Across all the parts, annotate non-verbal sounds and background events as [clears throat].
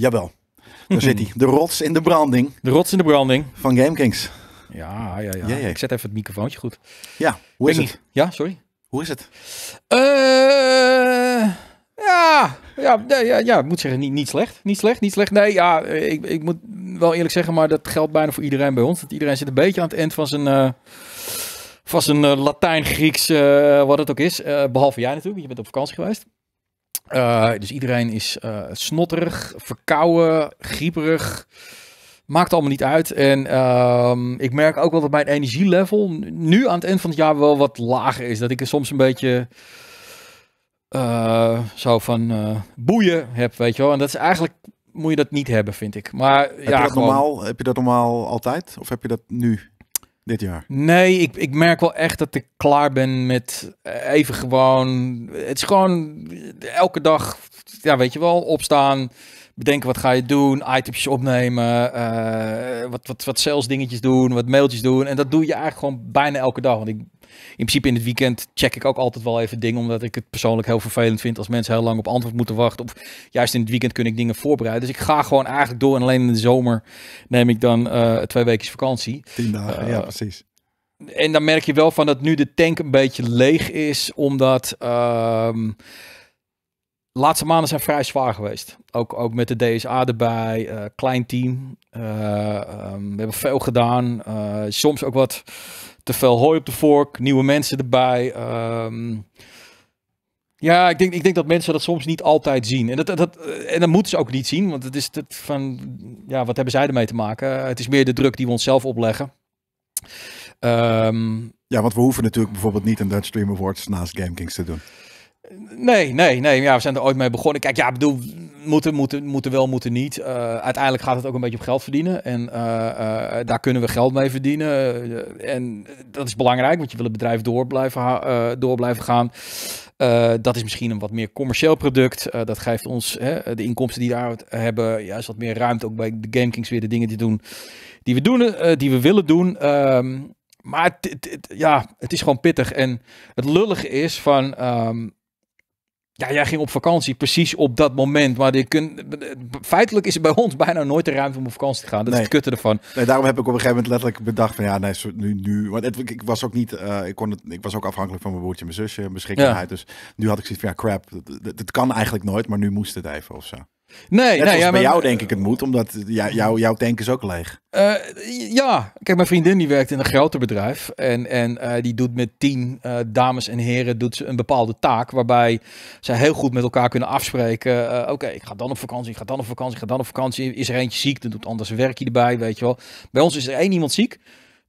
Jawel. Daar zit hij. De rots in de branding. De rots in de branding. Van GameKings. Ja, ja, ja. Ik zet even het microfoontje goed. Ja, hoe is het? Ja, sorry. Hoe is het? Eh, ja, ja, ja, ja, ik moet zeggen, niet, niet slecht. Niet slecht, niet slecht. Nee, ja, ik, ik moet wel eerlijk zeggen, maar dat geldt bijna voor iedereen bij ons. Dat iedereen zit een beetje aan het eind van zijn... Eh, van zijn eh, Latijn-Grieks, wat het ook is. behalve jij natuurlijk, want je bent op vakantie geweest. Eh, dus iedereen is uh, snotterig, verkouden, grieperig. Maakt allemaal niet uit. En ehm, ik merk ook wel dat mijn energielevel nu aan het eind van het jaar wel wat lager is. Dat ik er soms een beetje eh, zo van boeien heb, weet je wel. En dat is eigenlijk, moet je dat niet hebben, vind ik. Maar, heb ja, je dat normaal, heb je dat normaal altijd? Of heb je dat nu? dit jaar? Nee, ik, ik merk wel echt dat ik klaar ben met eh, even gewoon. Het is gewoon eh, elke dag, ja, weet je wel, opstaan. Bedenken wat ga je doen, itempjes opnemen, eh, wat, wat, wat sales dingetjes doen, wat mailtjes doen. En dat doe je eigenlijk gewoon bijna elke dag. Want ik in principe in het weekend check ik ook altijd wel even dingen, omdat ik het persoonlijk heel vervelend vind als mensen heel lang op antwoord moeten wachten. Of juist in het weekend kun ik dingen voorbereiden. Dus ik ga gewoon eigenlijk door en alleen in de zomer neem ik dan eh, twee weken vakantie. Tien dagen, ja eh, precies. En dan merk je wel van dat nu de tank een beetje leeg is, omdat... Ehm, de laatste maanden zijn vrij zwaar geweest. Ook, ook met de DSA erbij, eh, klein team. Ehm, we hebben veel gedaan. soms ook wat te veel hooi op de vork, nieuwe mensen erbij. Ehm, ja, ik denk, ik denk dat mensen dat soms niet altijd zien. En dat, dat, eh, en dat moeten ze ook niet zien, want het is het van, ja, wat hebben zij ermee te maken? Eh, het is meer de druk die we onszelf opleggen. Um, ja, want we hoeven natuurlijk bijvoorbeeld niet een Dutch Stream Awards naast GameKings te doen. Nee, nee, nee. Ja, we zijn er ooit mee begonnen. Kijk, ja, bedoel, moeten, moeten, moeten wel, moeten niet. Eh, uiteindelijk gaat het ook een beetje op geld verdienen. En eh, eh, daar kunnen we geld mee verdienen. en dat is belangrijk, want je wil het bedrijf door blijven, door blijven gaan. dat is misschien een wat meer commercieel product. dat geeft ons hè, de inkomsten die we daaruit hebben. Juist wat meer ruimte ook bij de game kings weer de dingen die, doen, die we doen, die we willen doen. Ehm, maar het, ja, het is gewoon pittig. En het lullige is van... Ehm, ja, jij ging op vakantie precies op dat moment. Maar die kun, feitelijk is het bij ons bijna nooit de ruimte om op vakantie te gaan. Dat is het kutte ervan. Nee, daarom heb ik op een gegeven moment letterlijk bedacht van ja, nee, nu, nu. Want het, ik was ook niet, eh, ik, kon het, ik was ook afhankelijk van mijn broertje en mijn zusje, beschikbaarheid. Dus nu had ik zoiets van ja, crap, dat, dat, kan eigenlijk nooit, maar nu moest het even of zo. Nee, Net nee, ja, bij jou denk ik het moet, omdat jouw tank is ook leeg. Uh, ja, kijk, mijn vriendin die werkt in een groter bedrijf. En, en eh, die doet met tien eh, dames en heren doet ze een bepaalde taak. Waarbij zij heel goed met elkaar kunnen afspreken. Oké, ik ga dan op vakantie, ik ga dan op vakantie, ik ga dan op vakantie. Is er eentje ziek, dan doet anders werk werkje erbij, weet je wel. Bij ons is er één iemand ziek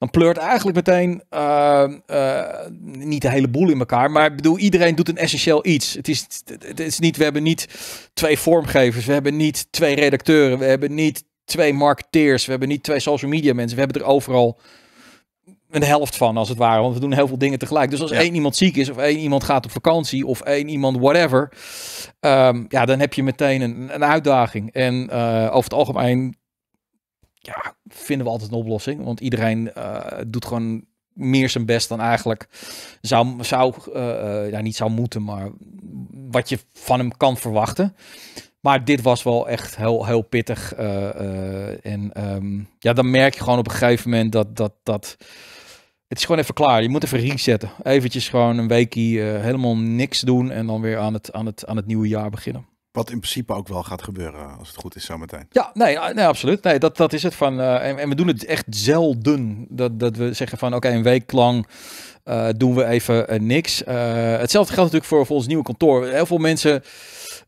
dan pleurt eigenlijk meteen ehm, eh, niet de hele boel in elkaar. Maar ik bedoel, iedereen doet een essentieel iets. Het is, het is niet, we hebben niet twee vormgevers, we hebben niet twee redacteuren, we hebben niet twee marketeers, we hebben niet twee social media mensen. We hebben er overal een helft van, als het ware. Want we doen heel veel dingen tegelijk. Dus als één iemand ziek is, of één iemand gaat op vakantie, of één iemand whatever, ehm, ja, dan heb je meteen een, een uitdaging. En eh, over het algemeen ja, vinden we altijd een oplossing. Want iedereen eh, doet gewoon meer zijn best dan eigenlijk zou, zou eh, eh, ja, niet zou moeten, maar wat je van hem kan verwachten. Maar dit was wel echt heel, heel pittig. en ehm, ja, dan merk je gewoon op een gegeven moment dat, dat, dat het is gewoon even klaar. Je moet even resetten. Eventjes gewoon een weekje helemaal niks doen en dan weer aan het, aan het, aan het nieuwe jaar beginnen. Wat in principe ook wel gaat gebeuren, als het goed is zometeen. Ja, nee, nee absoluut. Nee, dat, dat is het. Van, eh, en, en, we doen het echt zelden. Dat, dat we zeggen van, oké, een week lang eh, doen we even eh, niks. hetzelfde geldt natuurlijk voor, voor ons nieuwe kantoor. Heel veel mensen...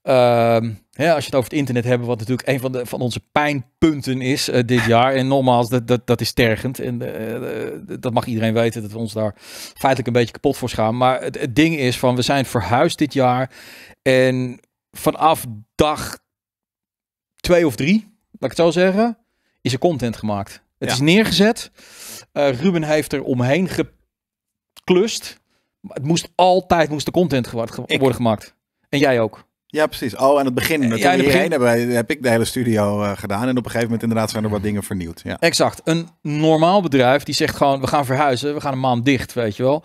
ja, ehm, als je het over het internet hebben, wat natuurlijk een van, de, van onze pijnpunten is dit jaar. En nogmaals, dat, dat, dat is tergend. En dat mag iedereen weten dat we ons daar feitelijk een beetje kapot voor schamen. Maar het ding is van, we zijn verhuisd dit jaar. En vanaf dag twee of drie, laat ik het zo zeggen, is er content gemaakt. Het is neergezet. Eh, Ruben heeft er omheen geklust. het moest altijd moest de content ge worden gemaakt. En jij ook. Ja, precies. Al oh, aan het begin. Eh, Toen het begin... heb ik de hele studio eh, gedaan. En op een gegeven moment inderdaad zijn er wat dingen vernieuwd. Ja. Exact. Een normaal bedrijf die zegt gewoon, we gaan verhuizen. We gaan een maand dicht, weet je wel.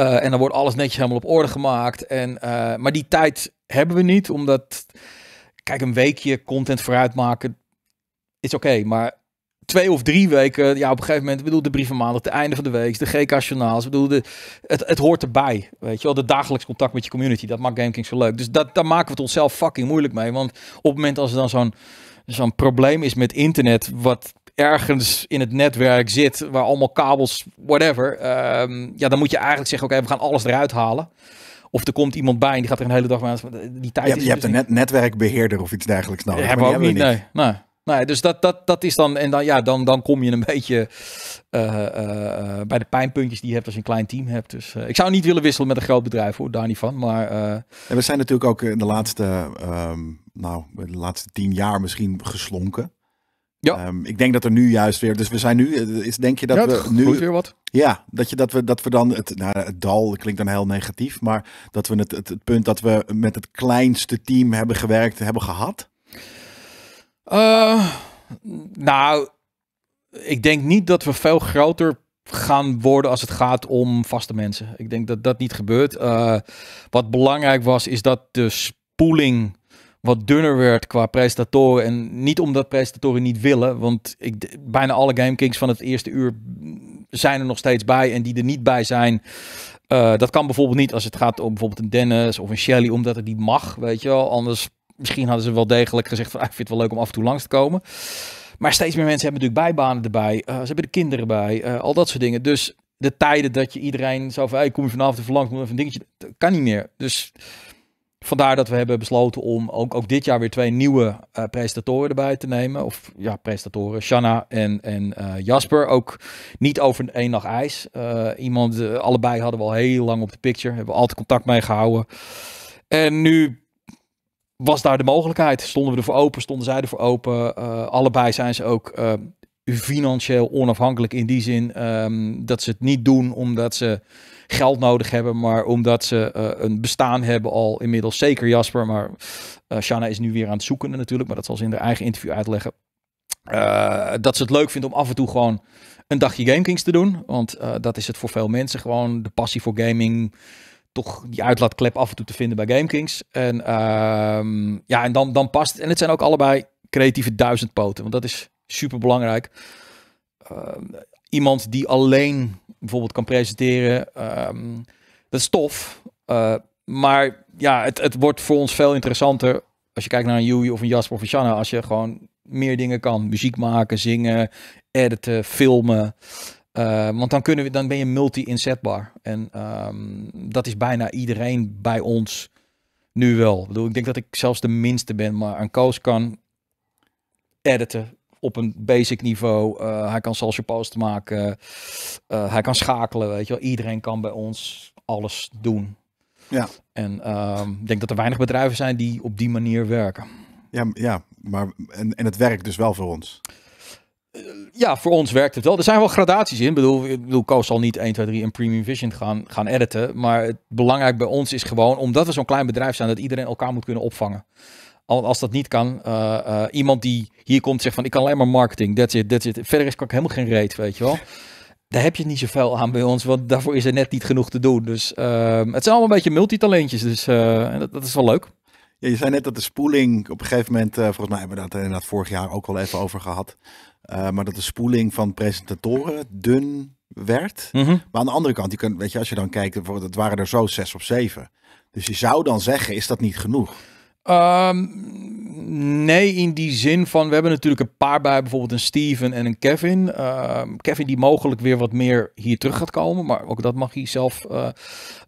Eh, en dan wordt alles netjes helemaal op orde gemaakt. En, eh, maar die tijd hebben we niet, omdat... Kijk, een weekje content vooruit maken is oké. maar twee of drie weken, ja, op een gegeven moment... bedoel, de brieven maandag, de einde van de week, de GK-journaals. bedoel, de, het, het hoort erbij, weet je wel. De dagelijks contact met je community, dat maakt GameKings zo leuk. Dus dat, daar maken we het onszelf fucking moeilijk mee. Want op het moment als er dan zo'n zo'n probleem is met internet... wat ergens in het netwerk zit, waar allemaal kabels, whatever. Ehm, ja, dan moet je eigenlijk zeggen, oké, we gaan alles eruit halen. Of er komt iemand bij en die gaat er een hele dag mee aan. Eh, die tijd je, hebt, je hebt dus een netwerkbeheerder of iets dergelijks nodig. Hebben ook niet, nee. nee. dus dat, dat, dat is dan. En dan, ja, dan, dan kom je een beetje eh, eh, bij de pijnpuntjes die je hebt als je een klein team hebt. Dus ik zou niet willen wisselen met een groot bedrijf hoor, daar niet van. Maar, en we zijn natuurlijk ook in de laatste, ehm, nou, de laatste tien jaar misschien geslonken. Ja. Ehm, ik denk dat er nu juist weer. Dus we zijn nu. Eh, is, denk je dat we nu. weer wat. Ja, dat, je, dat, we, dat we dan. Het, nou, het dal klinkt dan heel negatief. Maar dat we het, het, punt dat we met het kleinste team hebben gewerkt, hebben gehad? Eh, nou, ik denk niet dat we veel groter gaan worden als het gaat om vaste mensen. Ik denk dat dat niet gebeurt. Eh, wat belangrijk was, is dat de spoeling wat dunner werd qua prestatoren. En niet omdat prestatoren niet willen, want ik, bijna alle GameKings van het eerste uur zijn er nog steeds bij. En die er niet bij zijn, eh, dat kan bijvoorbeeld niet als het gaat om bijvoorbeeld een Dennis of een Shelly, omdat het niet mag, weet je wel. Anders, misschien hadden ze wel degelijk gezegd van, ah, ik vind het wel leuk om af en toe langs te komen. Maar steeds meer mensen hebben natuurlijk bijbanen erbij. Eh, ze hebben de kinderen bij, eh, al dat soort dingen. Dus de tijden dat je iedereen zou van, kom je vanavond te verlangt, moet even een dingetje, dat kan niet meer. Dus Vandaar dat we hebben besloten om ook, ook dit jaar weer twee nieuwe uh, presentatoren erbij te nemen. Of ja, presentatoren. Shanna en, en eh, Jasper. Ook niet over één nacht ijs. Eh, iemand, allebei hadden we al heel lang op de picture. Hebben we altijd contact mee gehouden. En nu was daar de mogelijkheid. Stonden we ervoor open, stonden zij ervoor open. allebei zijn ze ook financieel onafhankelijk in die zin ehm, dat ze het niet doen omdat ze geld nodig hebben, maar omdat ze eh, een bestaan hebben al inmiddels. Zeker Jasper, maar uh, eh, Shanna is nu weer aan het zoeken natuurlijk, maar dat zal ze in haar eigen interview uitleggen. Eh, dat ze het leuk vindt om af en toe gewoon een dagje GameKings te doen. Want dat is het voor veel mensen gewoon. De passie voor gaming toch die uitlaatklep af en toe te vinden bij GameKings. En ehm, ja, en dan, dan past. En het zijn ook allebei creatieve duizendpoten, want dat is super belangrijk. Ehm, iemand die alleen bijvoorbeeld kan presenteren, um, dat is tof. Eh, maar ja, het, het wordt voor ons veel interessanter als je kijkt naar een Yui of een Jasper of een Shanna, als je gewoon meer dingen kan. Muziek maken, zingen, editen, filmen. Eh, want dan, kunnen we, dan ben je multi-inzetbaar. En ehm, dat is bijna iedereen bij ons nu wel. Ik, bedoel, ik denk dat ik zelfs de minste ben, maar een coach kan editen, op een basic niveau. Eh, hij kan social post maken. Eh, hij kan schakelen, weet je wel. Iedereen kan bij ons alles doen. Ja. En ehm, ik denk dat er weinig bedrijven zijn die op die manier werken. Ja, ja maar en, en het werkt dus wel voor ons. Eh, ja, voor ons werkt het wel. Er zijn wel gradaties in. Ik bedoel, ik bedoel Koos al niet 1, 2, 3 en Premium Vision gaan, gaan editen. Maar het belangrijk bij ons is gewoon, omdat we zo'n klein bedrijf zijn, dat iedereen elkaar moet kunnen opvangen als dat niet kan, eh, eh, iemand die hier komt zegt van ik kan alleen maar marketing, Dat it, dat it. Verder is kan ik helemaal geen reet, weet je wel. Daar heb je niet zoveel aan bij ons, want daarvoor is er net niet genoeg te doen. Dus ehm, het zijn allemaal een beetje multitalentjes, dus eh, dat, dat, is wel leuk. Ja, je zei net dat de spoeling op een gegeven moment, volgens mij hebben we dat inderdaad vorig jaar ook al even over gehad. maar dat de spoeling van presentatoren dun werd. Mhm. Maar aan de andere kant, je kunt, weet je, als je dan kijkt, het waren er zo zes of zeven. Dus je zou dan zeggen, is dat niet genoeg? Ehm, nee, in die zin van we hebben natuurlijk een paar bij, bijvoorbeeld een Steven en een Kevin. Ehm, Kevin die mogelijk weer wat meer hier terug gaat komen, maar ook dat mag hij zelf eh,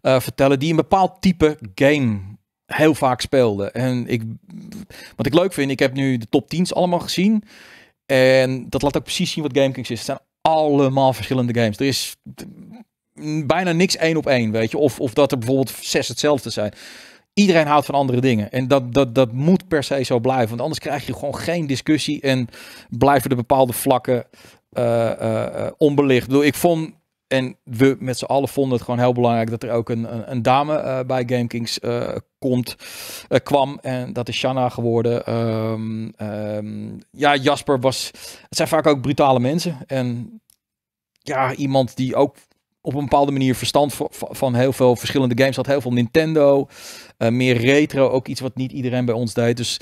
eh, vertellen. Die een bepaald type game heel vaak speelde. En ik, wat ik leuk vind, ik heb nu de top 10's allemaal gezien. En dat laat ook precies zien wat GameKings is. Het zijn allemaal verschillende games. Er is bijna niks één op één, weet je. Of, of dat er bijvoorbeeld zes hetzelfde zijn iedereen houdt van andere dingen. En dat, dat, dat moet per se zo blijven. Want anders krijg je gewoon geen discussie. En blijven de bepaalde vlakken eh, eh, eh, onbelicht. Ik, ik vond. En we met z'n allen vonden het gewoon heel belangrijk dat er ook een, een, dame bij GameKings komt, kwam. En dat is Shanna geworden. Ehm, ehm, ja, Jasper was. Het zijn vaak ook brutale mensen. En ja, iemand die ook op een bepaalde manier verstand van heel veel verschillende games had. Heel veel Nintendo. Eh, meer retro, ook iets wat niet iedereen bij ons deed. Dus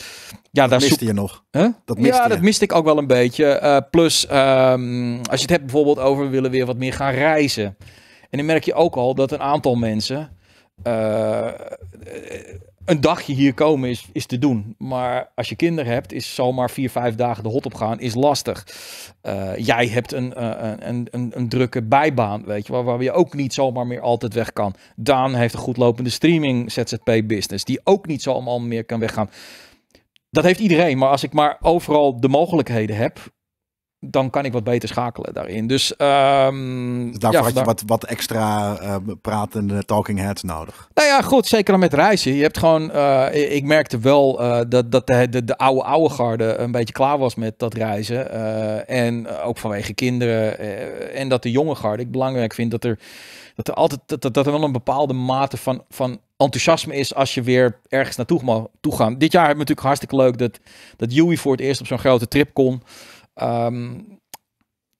ja, dat daar miste je nog. Huh? Dat miste ja, dat miste ik ook wel een beetje. Eh, plus, ehm, als je het hebt bijvoorbeeld over we willen weer wat meer gaan reizen. En dan merk je ook al dat een aantal mensen eh, een dagje hier komen is, is te doen. Maar als je kinderen hebt, is zomaar vier, vijf dagen de hot op gaan, is lastig. Eh, jij hebt eh, een, een, een, een, drukke bijbaan, weet je, waar, waar je ook niet zomaar meer altijd weg kan. Daan heeft een goedlopende streaming ZZP-business, die ook niet zomaar meer kan weggaan. Dat heeft iedereen, maar als ik maar overal de mogelijkheden heb, dan kan ik wat beter schakelen daarin. Dus um, daarvoor had je wat, wat extra uh, pratende talking heads nodig. Nou ja, goed, zeker met reizen. Je hebt gewoon, eh, ik merkte wel eh, dat, dat de, de, de, oude oude garde een beetje klaar was met dat reizen. en ook vanwege kinderen. en dat de jonge garde, ik belangrijk vind dat er, dat er altijd dat, dat er wel een bepaalde mate van, van enthousiasme is als je weer ergens naartoe mag toe Dit jaar heb ik natuurlijk hartstikke leuk dat, dat Yui voor het eerst op zo'n grote trip kon. Ehm,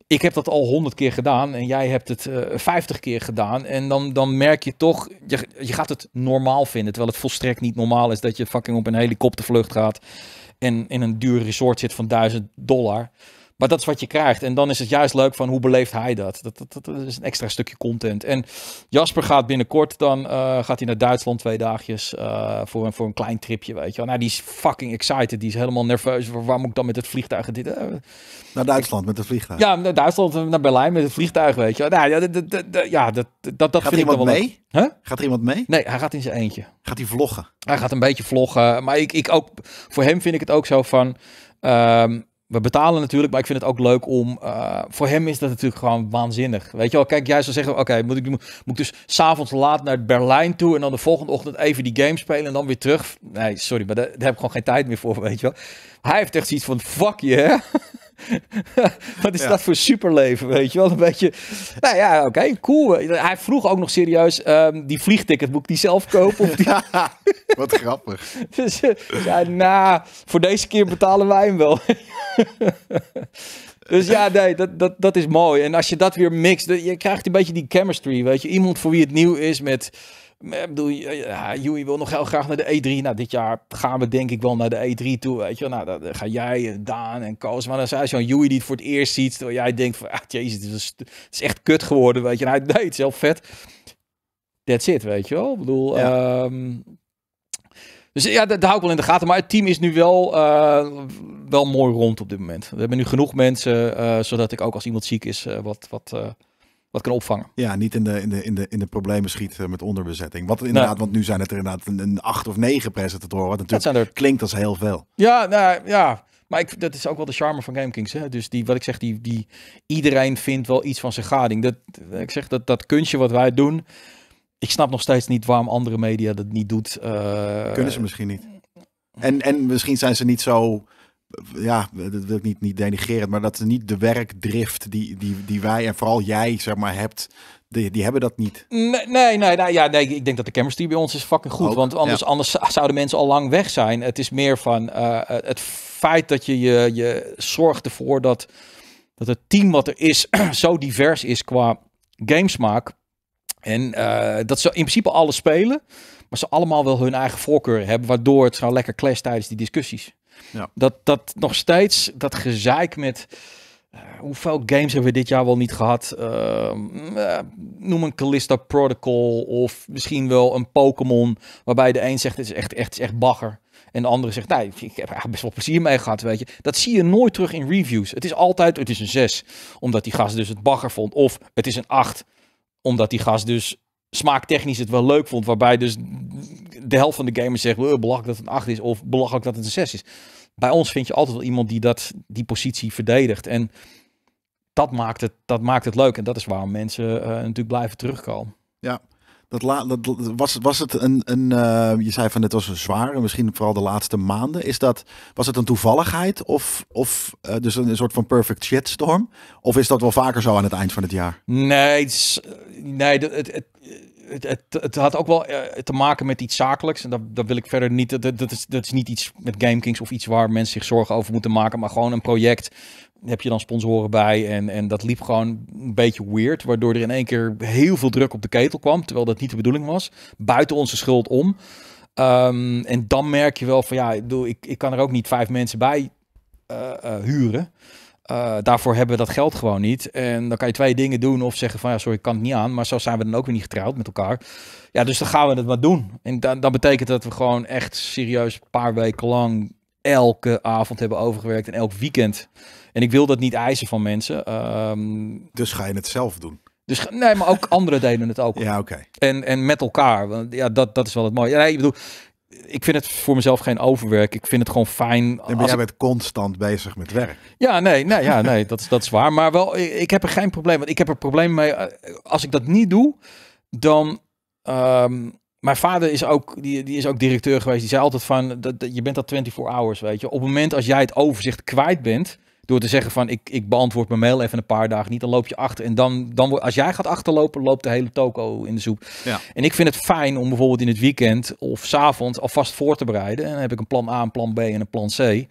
ik heb dat al honderd keer gedaan en jij hebt het eh, vijftig keer gedaan. En dan, dan merk je toch, je, je gaat het normaal vinden. Terwijl het volstrekt niet normaal is dat je fucking op een helikoptervlucht gaat en in een duur resort zit van 1000 dollar. Maar dat is wat je krijgt. En dan is het juist leuk van hoe beleeft hij dat. Dat, dat, dat is een extra stukje content. En Jasper gaat binnenkort dan eh, gaat hij naar Duitsland twee dagjes eh, voor, een, voor een klein tripje, weet je wel. Nou, die is fucking excited. Die is helemaal nerveus. Waar moet ik dan met het vliegtuig? Dit, uh, naar Duitsland met het vliegtuig? Ja, naar Duitsland, naar Berlijn met het vliegtuig, weet je wel. Nou, ja, dat, dat, dat, dat gaat vind er iemand ik wel mee? Gaat er iemand mee? Nee, hij gaat in zijn eentje. Gaat hij vloggen? Hij gaat een beetje vloggen. Maar ik, ik ook, voor hem vind ik het ook zo van... Ehm, we betalen natuurlijk, maar ik vind het ook leuk om. Eh, voor hem is dat natuurlijk gewoon waanzinnig. Weet je wel, kijk, jij zou zeggen: oké, moet, ik, moet ik dus s'avonds laat naar Berlijn toe en dan de volgende ochtend even die game spelen en dan weer terug? Nee, sorry, maar daar, heb ik gewoon geen tijd meer voor, weet je wel. Hij heeft echt zoiets van: fuck je, yeah. Wat is dat voor superleven, weet je wel? Een beetje, nou ja, oké, cool. Hij vroeg ook nog serieus, ehm, die vliegticket, die zelf kopen? Of die... [laughs] Wat grappig. [laughs] dus ja, eh, nou, voor deze keer betalen wij hem wel. [laughs] Dus ja, nee, dat, dat, dat is mooi. En als je dat weer mixt, je krijgt een beetje die chemistry, weet je. Iemand voor wie het nieuw is met ik bedoel, Joey wil nog heel graag naar de E3. Nou, dit jaar gaan we denk ik wel naar de E3 toe, weet je Nou, dan ga jij en Daan en Koos. Maar dan zei zo'n Joey die het voor het eerst ziet. Terwijl jij denkt van, ah, jezus, het is, echt kut geworden, weet je. Nou, nee, het is heel vet. That's it, weet je wel. Ik bedoel, ehm, dus ja, dat, hou ik wel in de gaten. Maar het team is nu wel, eh, wel mooi rond op dit moment. We hebben nu genoeg mensen, eh, zodat ik ook als iemand ziek is, eh, wat... wat wat kan opvangen. Ja, niet in de, in de, in de, in de problemen schiet met onderbezetting. Wat inderdaad, want nu zijn het er inderdaad een, een acht of negen presentatoren. Wat natuurlijk klinkt als heel veel. Ja, nou ja. Maar ik, dat is ook wel de charme van GameKings. Hè? Dus die, wat ik zeg, die, die, iedereen vindt wel iets van zijn gading. Dat, ik zeg, dat, dat kunstje wat wij doen. Ik snap nog steeds niet waarom andere media dat niet doet. Eh, Kunnen ze misschien niet. En, en misschien zijn ze niet zo ja, dat wil ik niet, niet denigreren, maar dat ze niet de werkdrift die, die, die wij en vooral jij, zeg maar, hebt. Die, die hebben dat niet. Nee, nee, nee, nou ja, nee, ik denk dat de chemistry bij ons is fucking goed. want anders, anders zouden mensen al lang weg zijn. Het is meer van eh, eh, het feit dat je, je, je zorgt ervoor dat, dat het team wat er is [clears throat] zo divers is qua gamesmaak. En eh, dat ze in principe alle spelen, maar ze allemaal wel hun eigen voorkeur hebben, waardoor het zo lekker clash tijdens die discussies. Ja. Dat, dat nog steeds, dat gezeik met... Eh, hoeveel games hebben we dit jaar wel niet gehad? Ehm, eh, noem een Callisto Protocol of misschien wel een Pokémon. Waarbij de een zegt, het is echt, echt, echt bagger. En de andere zegt, nee, ik heb er best wel plezier mee gehad, weet je. Dat zie je nooit terug in reviews. Het is altijd, het is een 6, omdat die gast dus het bagger vond. Of het is een 8, omdat die gast dus smaaktechnisch het wel leuk vond. Waarbij dus de helft van de gamers zegt, belachelijk dat het een 8 is of belachelijk dat het een 6 is. Bij ons vind je altijd wel iemand die dat, die positie verdedigt. En dat maakt het, dat maakt het leuk. En dat is waarom mensen eh, natuurlijk blijven terugkomen. Ja, dat, la, dat, was, was het een, een eh, je zei van het was een zware, misschien vooral de laatste maanden. Is dat, was het een toevalligheid of, of eh, dus een, soort van perfect shitstorm? Of is dat wel vaker zo aan het eind van het jaar? Nee, eh, nee het, het, het, het, het, had ook wel eh, te maken met iets zakelijks. En dat, dat wil ik verder niet. Dat, dat, is, dat is niet iets met GameKings of iets waar mensen zich zorgen over moeten maken. Maar gewoon een project. Heb je dan sponsoren bij. En, en dat liep gewoon een beetje weird. Waardoor er in één keer heel veel druk op de ketel kwam. Terwijl dat niet de bedoeling was. Buiten onze schuld om. Ehm, en dan merk je wel van ja, ik, ik, ik kan er ook niet vijf mensen bij eh, eh, huren. Eh, daarvoor hebben we dat geld gewoon niet. En dan kan je twee dingen doen. Of zeggen van ja, sorry, ik kan het niet aan. Maar zo zijn we dan ook weer niet getrouwd met elkaar. Ja, dus dan gaan we het maar doen. En dan, dat betekent dat we gewoon echt serieus een paar weken lang elke avond hebben overgewerkt en elk weekend. En ik wil dat niet eisen van mensen. Ehm, dus ga je het zelf doen? Dus, nee, maar ook anderen deden het ook. [laughs] Ja, oké. En, en met elkaar. Ja, dat, dat is wel het mooie. ja ik bedoel, ik vind het voor mezelf geen overwerk. Ik vind het gewoon fijn. Nee, maar jij ik... bent constant bezig met werk. Ja, nee, nee, ja, nee dat, dat is waar. Maar wel, ik heb er geen probleem. Want ik heb er probleem mee. Eh, als ik dat niet doe, dan. Ehm, mijn vader is ook, die, die is ook directeur geweest. Die zei altijd van, dat, dat je bent dat 24 hours, weet je. Op het moment als jij het overzicht kwijt bent, door te zeggen van ik, ik beantwoord mijn mail even een paar dagen niet, dan loop je achter. En dan, dan als jij gaat achterlopen, loopt de hele toko in de soep. Ja. En ik vind het fijn om bijvoorbeeld in het weekend of s avonds alvast voor te bereiden. En dan heb ik een plan A, een plan B en een plan C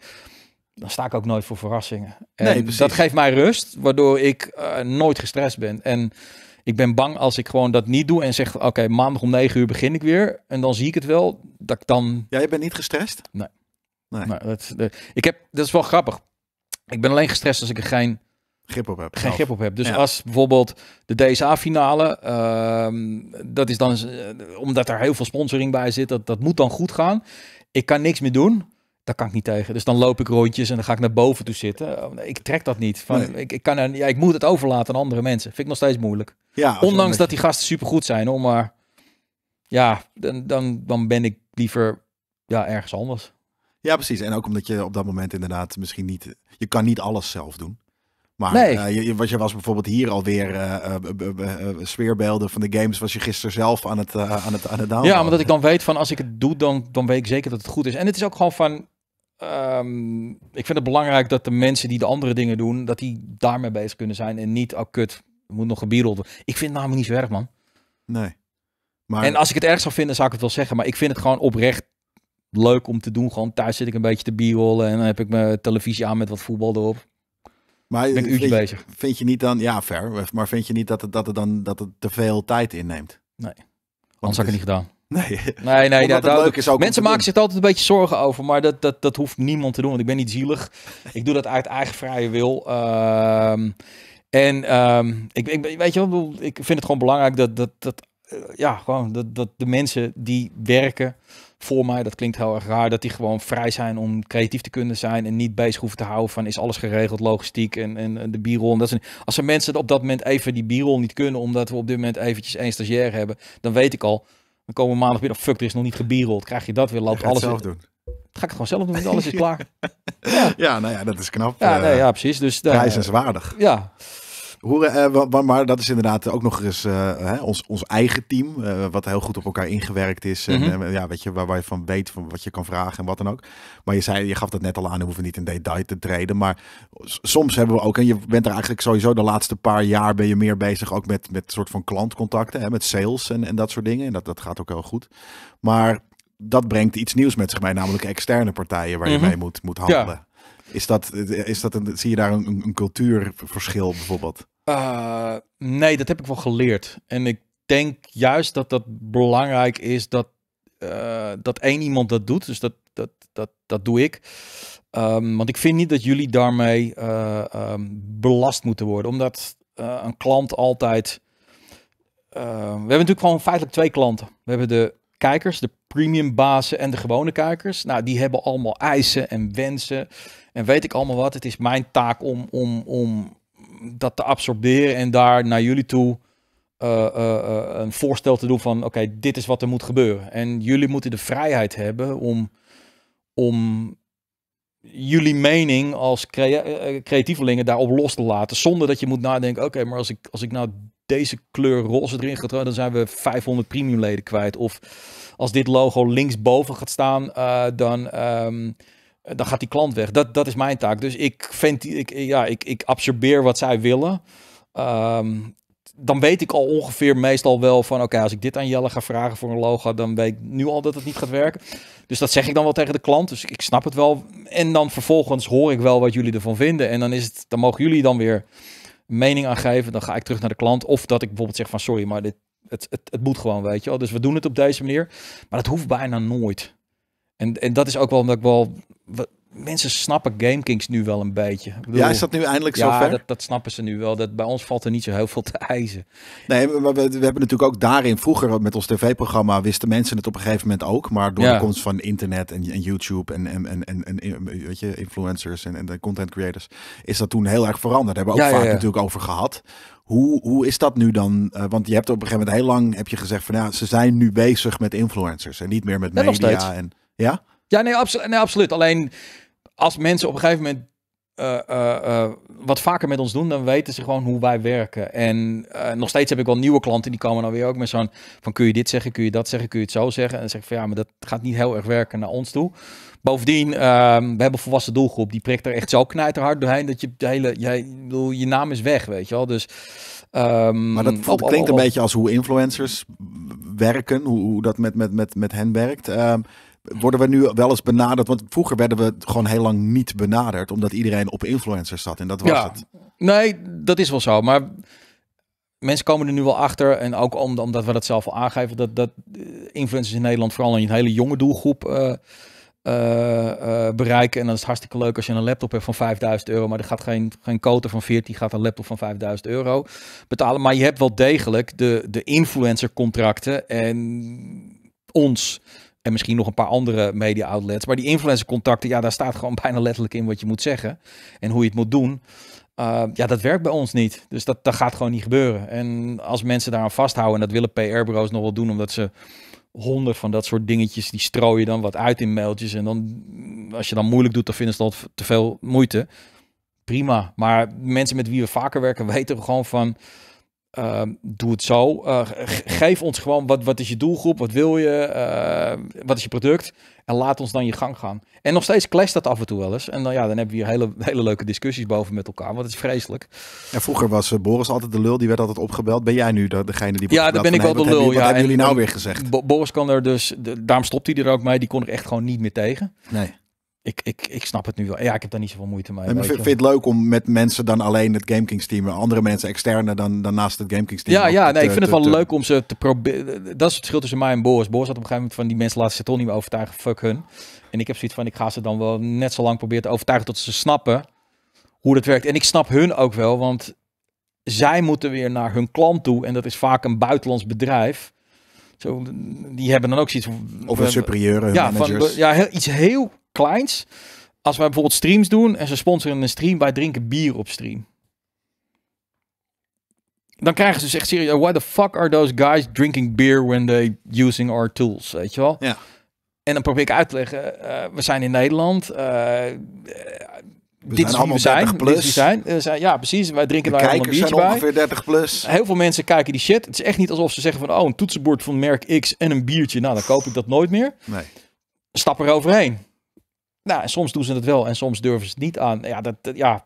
dan sta ik ook nooit voor verrassingen. En nee, dat geeft mij rust, waardoor ik eh, nooit gestrest ben. En ik ben bang als ik gewoon dat niet doe en zeg: Oké, maandag om negen uur begin ik weer. En dan zie ik het wel, dat ik dan. Jij bent niet gestrest? Nee. Nee. dat, eh, ik heb, dat is wel grappig. Ik ben alleen gestrest als ik er geen grip op heb. Geen grip op heb. Dus als bijvoorbeeld de DSA-finale, ehm, dat is dan eh, omdat er heel veel sponsoring bij zit, dat, dat moet dan goed gaan. Ik kan niks meer doen. Daar kan ik niet tegen. Dus dan loop ik rondjes en dan ga ik naar boven toe zitten. Eh, ik trek dat niet. Van, ik, ik, kan ja, ik moet het overlaten aan andere mensen. Vind ik nog steeds moeilijk. Ja, Ondanks dat die gasten supergoed zijn. Om maar ja, dan, dan, dan ben ik liever ja, ergens anders. Ja, precies. En ook omdat je op dat moment inderdaad misschien niet... Je kan niet alles zelf doen. Maar nee. Eh, je, was bijvoorbeeld hier alweer uh, eh, eh, sfeerbeelden van de games. Was je gisteren zelf aan het, aan het, aan het downloaden. Ja, omdat ik dan weet van als ik het doe, dan, dan weet ik zeker dat het goed is. En het is ook gewoon van... Ehm, ik vind het belangrijk dat de mensen die de andere dingen doen, dat die daarmee bezig kunnen zijn. En niet, oh kut, moet nog gebiedeld worden. Ik vind het namelijk niet zo erg, man. Nee. Maar... En als ik het erg zou vinden, zou ik het wel zeggen. Maar ik vind het gewoon oprecht leuk om te doen. Gewoon thuis zit ik een beetje te rollen en dan heb ik mijn televisie aan met wat voetbal erop. Maar ben ik een uurtje vind, bezig. Vind je niet dan, ja, ver, maar vind je niet dat het, dat het dan dat het te veel tijd inneemt? Nee. Want Anders had ik het niet gedaan. [laughs] Nee, nee, nee dat, dat leuk is ook mensen maken zich altijd een beetje zorgen over, maar dat, dat, dat hoeft niemand te doen, want ik ben niet zielig. [laughs] ik doe dat uit eigen vrije wil. Ehm, en ehm, ik, ik, weet je wat ik vind het gewoon belangrijk dat, dat, dat eh, ja, gewoon dat, dat de mensen die werken voor mij, dat klinkt heel erg raar, dat die gewoon vrij zijn om creatief te kunnen zijn en niet bezig hoeven te houden van is alles geregeld, logistiek en, en de bierrol. dat zijn, als er mensen op dat moment even die bierrol niet kunnen, omdat we op dit moment eventjes één stagiair hebben, dan weet ik al, dan komen we maandag weer op, fuck, er is nog niet gebierrold, krijg je dat weer, loopt alles. Zelf doen. Dat ga ik het gewoon zelf doen, alles is [laughs] klaar. Ja. nou ja, dat is knap. Ja, eh, nee, ja precies. Dus, dan, prijzenswaardig. Ja. Hoe, eh, maar, dat is inderdaad ook nog eens eh, ons, ons eigen team, eh, wat heel goed op elkaar ingewerkt is. Mhm. ja, weet je, waar, je van weet van wat je kan vragen en wat dan ook. Maar je, zei, je gaf dat net al aan, we hoeven niet in detail te treden. Maar soms hebben we ook, en je bent er eigenlijk sowieso de laatste paar jaar ben je meer bezig ook met, met soort van klantcontacten, hè, met sales en, en dat soort dingen. En dat, dat gaat ook heel goed. Maar dat brengt iets nieuws met zich mee, namelijk externe partijen waar je mhm. mee moet, moet handelen. Is dat, is dat een, zie je daar een, een, cultuurverschil bijvoorbeeld? Eh, nee, dat heb ik wel geleerd. En ik denk juist dat dat belangrijk is dat, eh, dat één iemand dat doet. Dus dat, dat, dat, dat doe ik. Ehm, want ik vind niet dat jullie daarmee eh, ehm, belast moeten worden. Omdat een klant altijd. we hebben natuurlijk gewoon feitelijk twee klanten. We hebben de kijkers, de premium bazen en de gewone kijkers. Nou, die hebben allemaal eisen en wensen en weet ik allemaal wat. Het is mijn taak om, om, om dat te absorberen en daar naar jullie toe eh, eh, eh, een voorstel te doen van oké, dit is wat er moet gebeuren. En jullie moeten de vrijheid hebben om, om jullie mening als crea creatievelingen daarop los te laten. Zonder dat je moet nadenken, oké, maar als ik, als ik nou deze kleur roze erin gaat, dan zijn we 500 premium leden kwijt. Of als dit logo linksboven gaat staan, dan... Um, eh, dan gaat die klant weg. Dat, dat is mijn taak. Dus ik, vind, ik, ja, ik, ik absorbeer wat zij willen. Ehm, dan weet ik al ongeveer meestal wel van... oké, als ik dit aan Jelle ga vragen voor een logo... dan weet ik nu al dat het niet gaat werken. Dus dat zeg ik dan wel tegen de klant. Dus ik snap het wel. En dan vervolgens hoor ik wel wat jullie ervan vinden. En dan, is het, dan mogen jullie dan weer mening aan geven. Dan ga ik terug naar de klant. Of dat ik bijvoorbeeld zeg van... sorry, maar dit, het, het, het moet gewoon, weet je wel. Dus we doen het op deze manier. Maar dat hoeft bijna nooit. En, en dat is ook wel omdat ik wel... Wat, mensen snappen GameKings nu wel een beetje. bedoel, ja, is dat nu eindelijk zo ja, Dat, dat snappen ze nu wel. Dat, bij ons valt er niet zo heel veel te eisen. Nee, maar we, hebben natuurlijk ook daarin vroeger met ons tv-programma wisten mensen het op een gegeven moment ook. Maar door de komst van internet en, YouTube en, en, en, en, en, weet je, influencers en, en de content creators is dat toen heel erg veranderd. Daar hebben we ook vaak natuurlijk over gehad. Hoe, hoe is dat nu dan? Eh, want je hebt op een gegeven moment heel lang heb je gezegd van ja, ze zijn nu bezig met influencers en niet meer met media. En, ja? Ja, nee, nee, absoluut. Alleen als mensen op een gegeven moment eh, eh, eh, wat vaker met ons doen, dan weten ze gewoon hoe wij werken. En nog steeds heb ik wel nieuwe klanten die komen dan weer ook met zo'n van kun je dit zeggen, kun je dat zeggen, kun je het zo zeggen. En dan zeg ik van ja, maar dat gaat niet heel erg werken naar ons toe. Bovendien, ehm, we hebben een volwassen doelgroep. Die prikt er echt zo knijterhard doorheen dat je de hele, jij, bedoel, je naam is weg, weet je wel. Dus, ehm, maar dat klinkt een beetje als hoe influencers werken, hoe, hoe, dat met, met, met, met hen werkt. Ehm, worden we nu wel eens benaderd? Want vroeger werden we gewoon heel lang niet benaderd, omdat iedereen op influencer zat. En dat was ja. het. Nee, dat is wel zo. Maar mensen komen er nu wel achter. En ook omdat we dat zelf al aangeven, dat, dat eh, influencers in Nederland vooral een hele jonge doelgroep eh, eh, bereiken. En dat is hartstikke leuk als je een laptop hebt van 5000 euro. Maar er gaat geen, geen koter van 14, gaat een laptop van 5000 euro betalen. Maar je hebt wel degelijk de, de influencer contracten en ons en misschien nog een paar andere media outlets. Maar die influencer contacten, ja, daar staat gewoon [laughs] bijna letterlijk in wat je moet zeggen. En hoe je het moet doen. Eh, ja, dat werkt bij ons niet. Dus dat, dat gaat gewoon niet gebeuren. En als mensen daaraan vasthouden, en dat willen PR-bureaus nog wel doen, omdat ze honderd van dat soort dingetjes, die strooien dan wat uit in mailtjes. En dan, als je dan moeilijk doet, dan vinden ze dat te veel moeite. Prima. Maar mensen met wie we vaker werken, [laughs] weten gewoon van Ehm, doe het zo. Eh, geef ons gewoon wat, wat is je doelgroep, wat wil je, ehm, wat is je product. En laat ons dan je gang gaan. En nog steeds clash dat af en toe wel eens. En dan, ja, dan hebben we hier hele, [laughs] hele leuke discussies boven met elkaar, want het is vreselijk. Ja, vroeger was eh, Boris altijd de lul, die werd altijd opgebeld. Ben jij nu degene die... Ja, daar ben ik wel de lul. ja, wat hebben jullie nou weer gezegd? Boris kan er dus, de, daarom stopt hij er ook mee, die kon ik echt gewoon niet meer tegen. Nee ik, ik, ik snap het nu wel. Ja, ik heb daar niet zoveel moeite mee. En vind, je het leuk om met mensen dan alleen het GameKings team, eh, andere mensen externe dan, dan naast het GameKings team? Ja, ja nee, ik vind het wel leuk om ze te proberen. Eh, eh, dat is het verschil tussen mij en Boris. Boris had op een gegeven moment van die mensen laten ze toch niet meer overtuigen, fuck hun. En ik heb zoiets van, ik ga ze dan wel net zo lang proberen te overtuigen tot ze snappen hoe dat werkt. En ik snap hun ook wel, want zij moeten weer naar hun klant toe. En dat is vaak een buitenlands bedrijf. Zo, die hebben dan ook zoiets. Of een superieur. Ja, ja iets heel kleins. Als wij bijvoorbeeld streams doen en ze sponsoren een stream, wij drinken bier op stream. Dan krijgen ze dus echt serieus, why the fuck are those guys drinking beer when they using our tools, weet je wel? Ja. En dan probeer ik uit te leggen, eh, we zijn in Nederland, eh, dit zijn allemaal 30 Plus. zijn. Eh, zijn. Ja, precies. Wij drinken daar kijkers zijn ongeveer 30 plus. Heel veel mensen kijken die shit. Het is echt niet alsof ze zeggen van... oh, een toetsenbord van merk X en een biertje. Nou, dan koop ik dat nooit meer. Nee. Stap er overheen. Nou, soms doen ze het wel en soms durven ze het niet aan. Ja, dat, ja.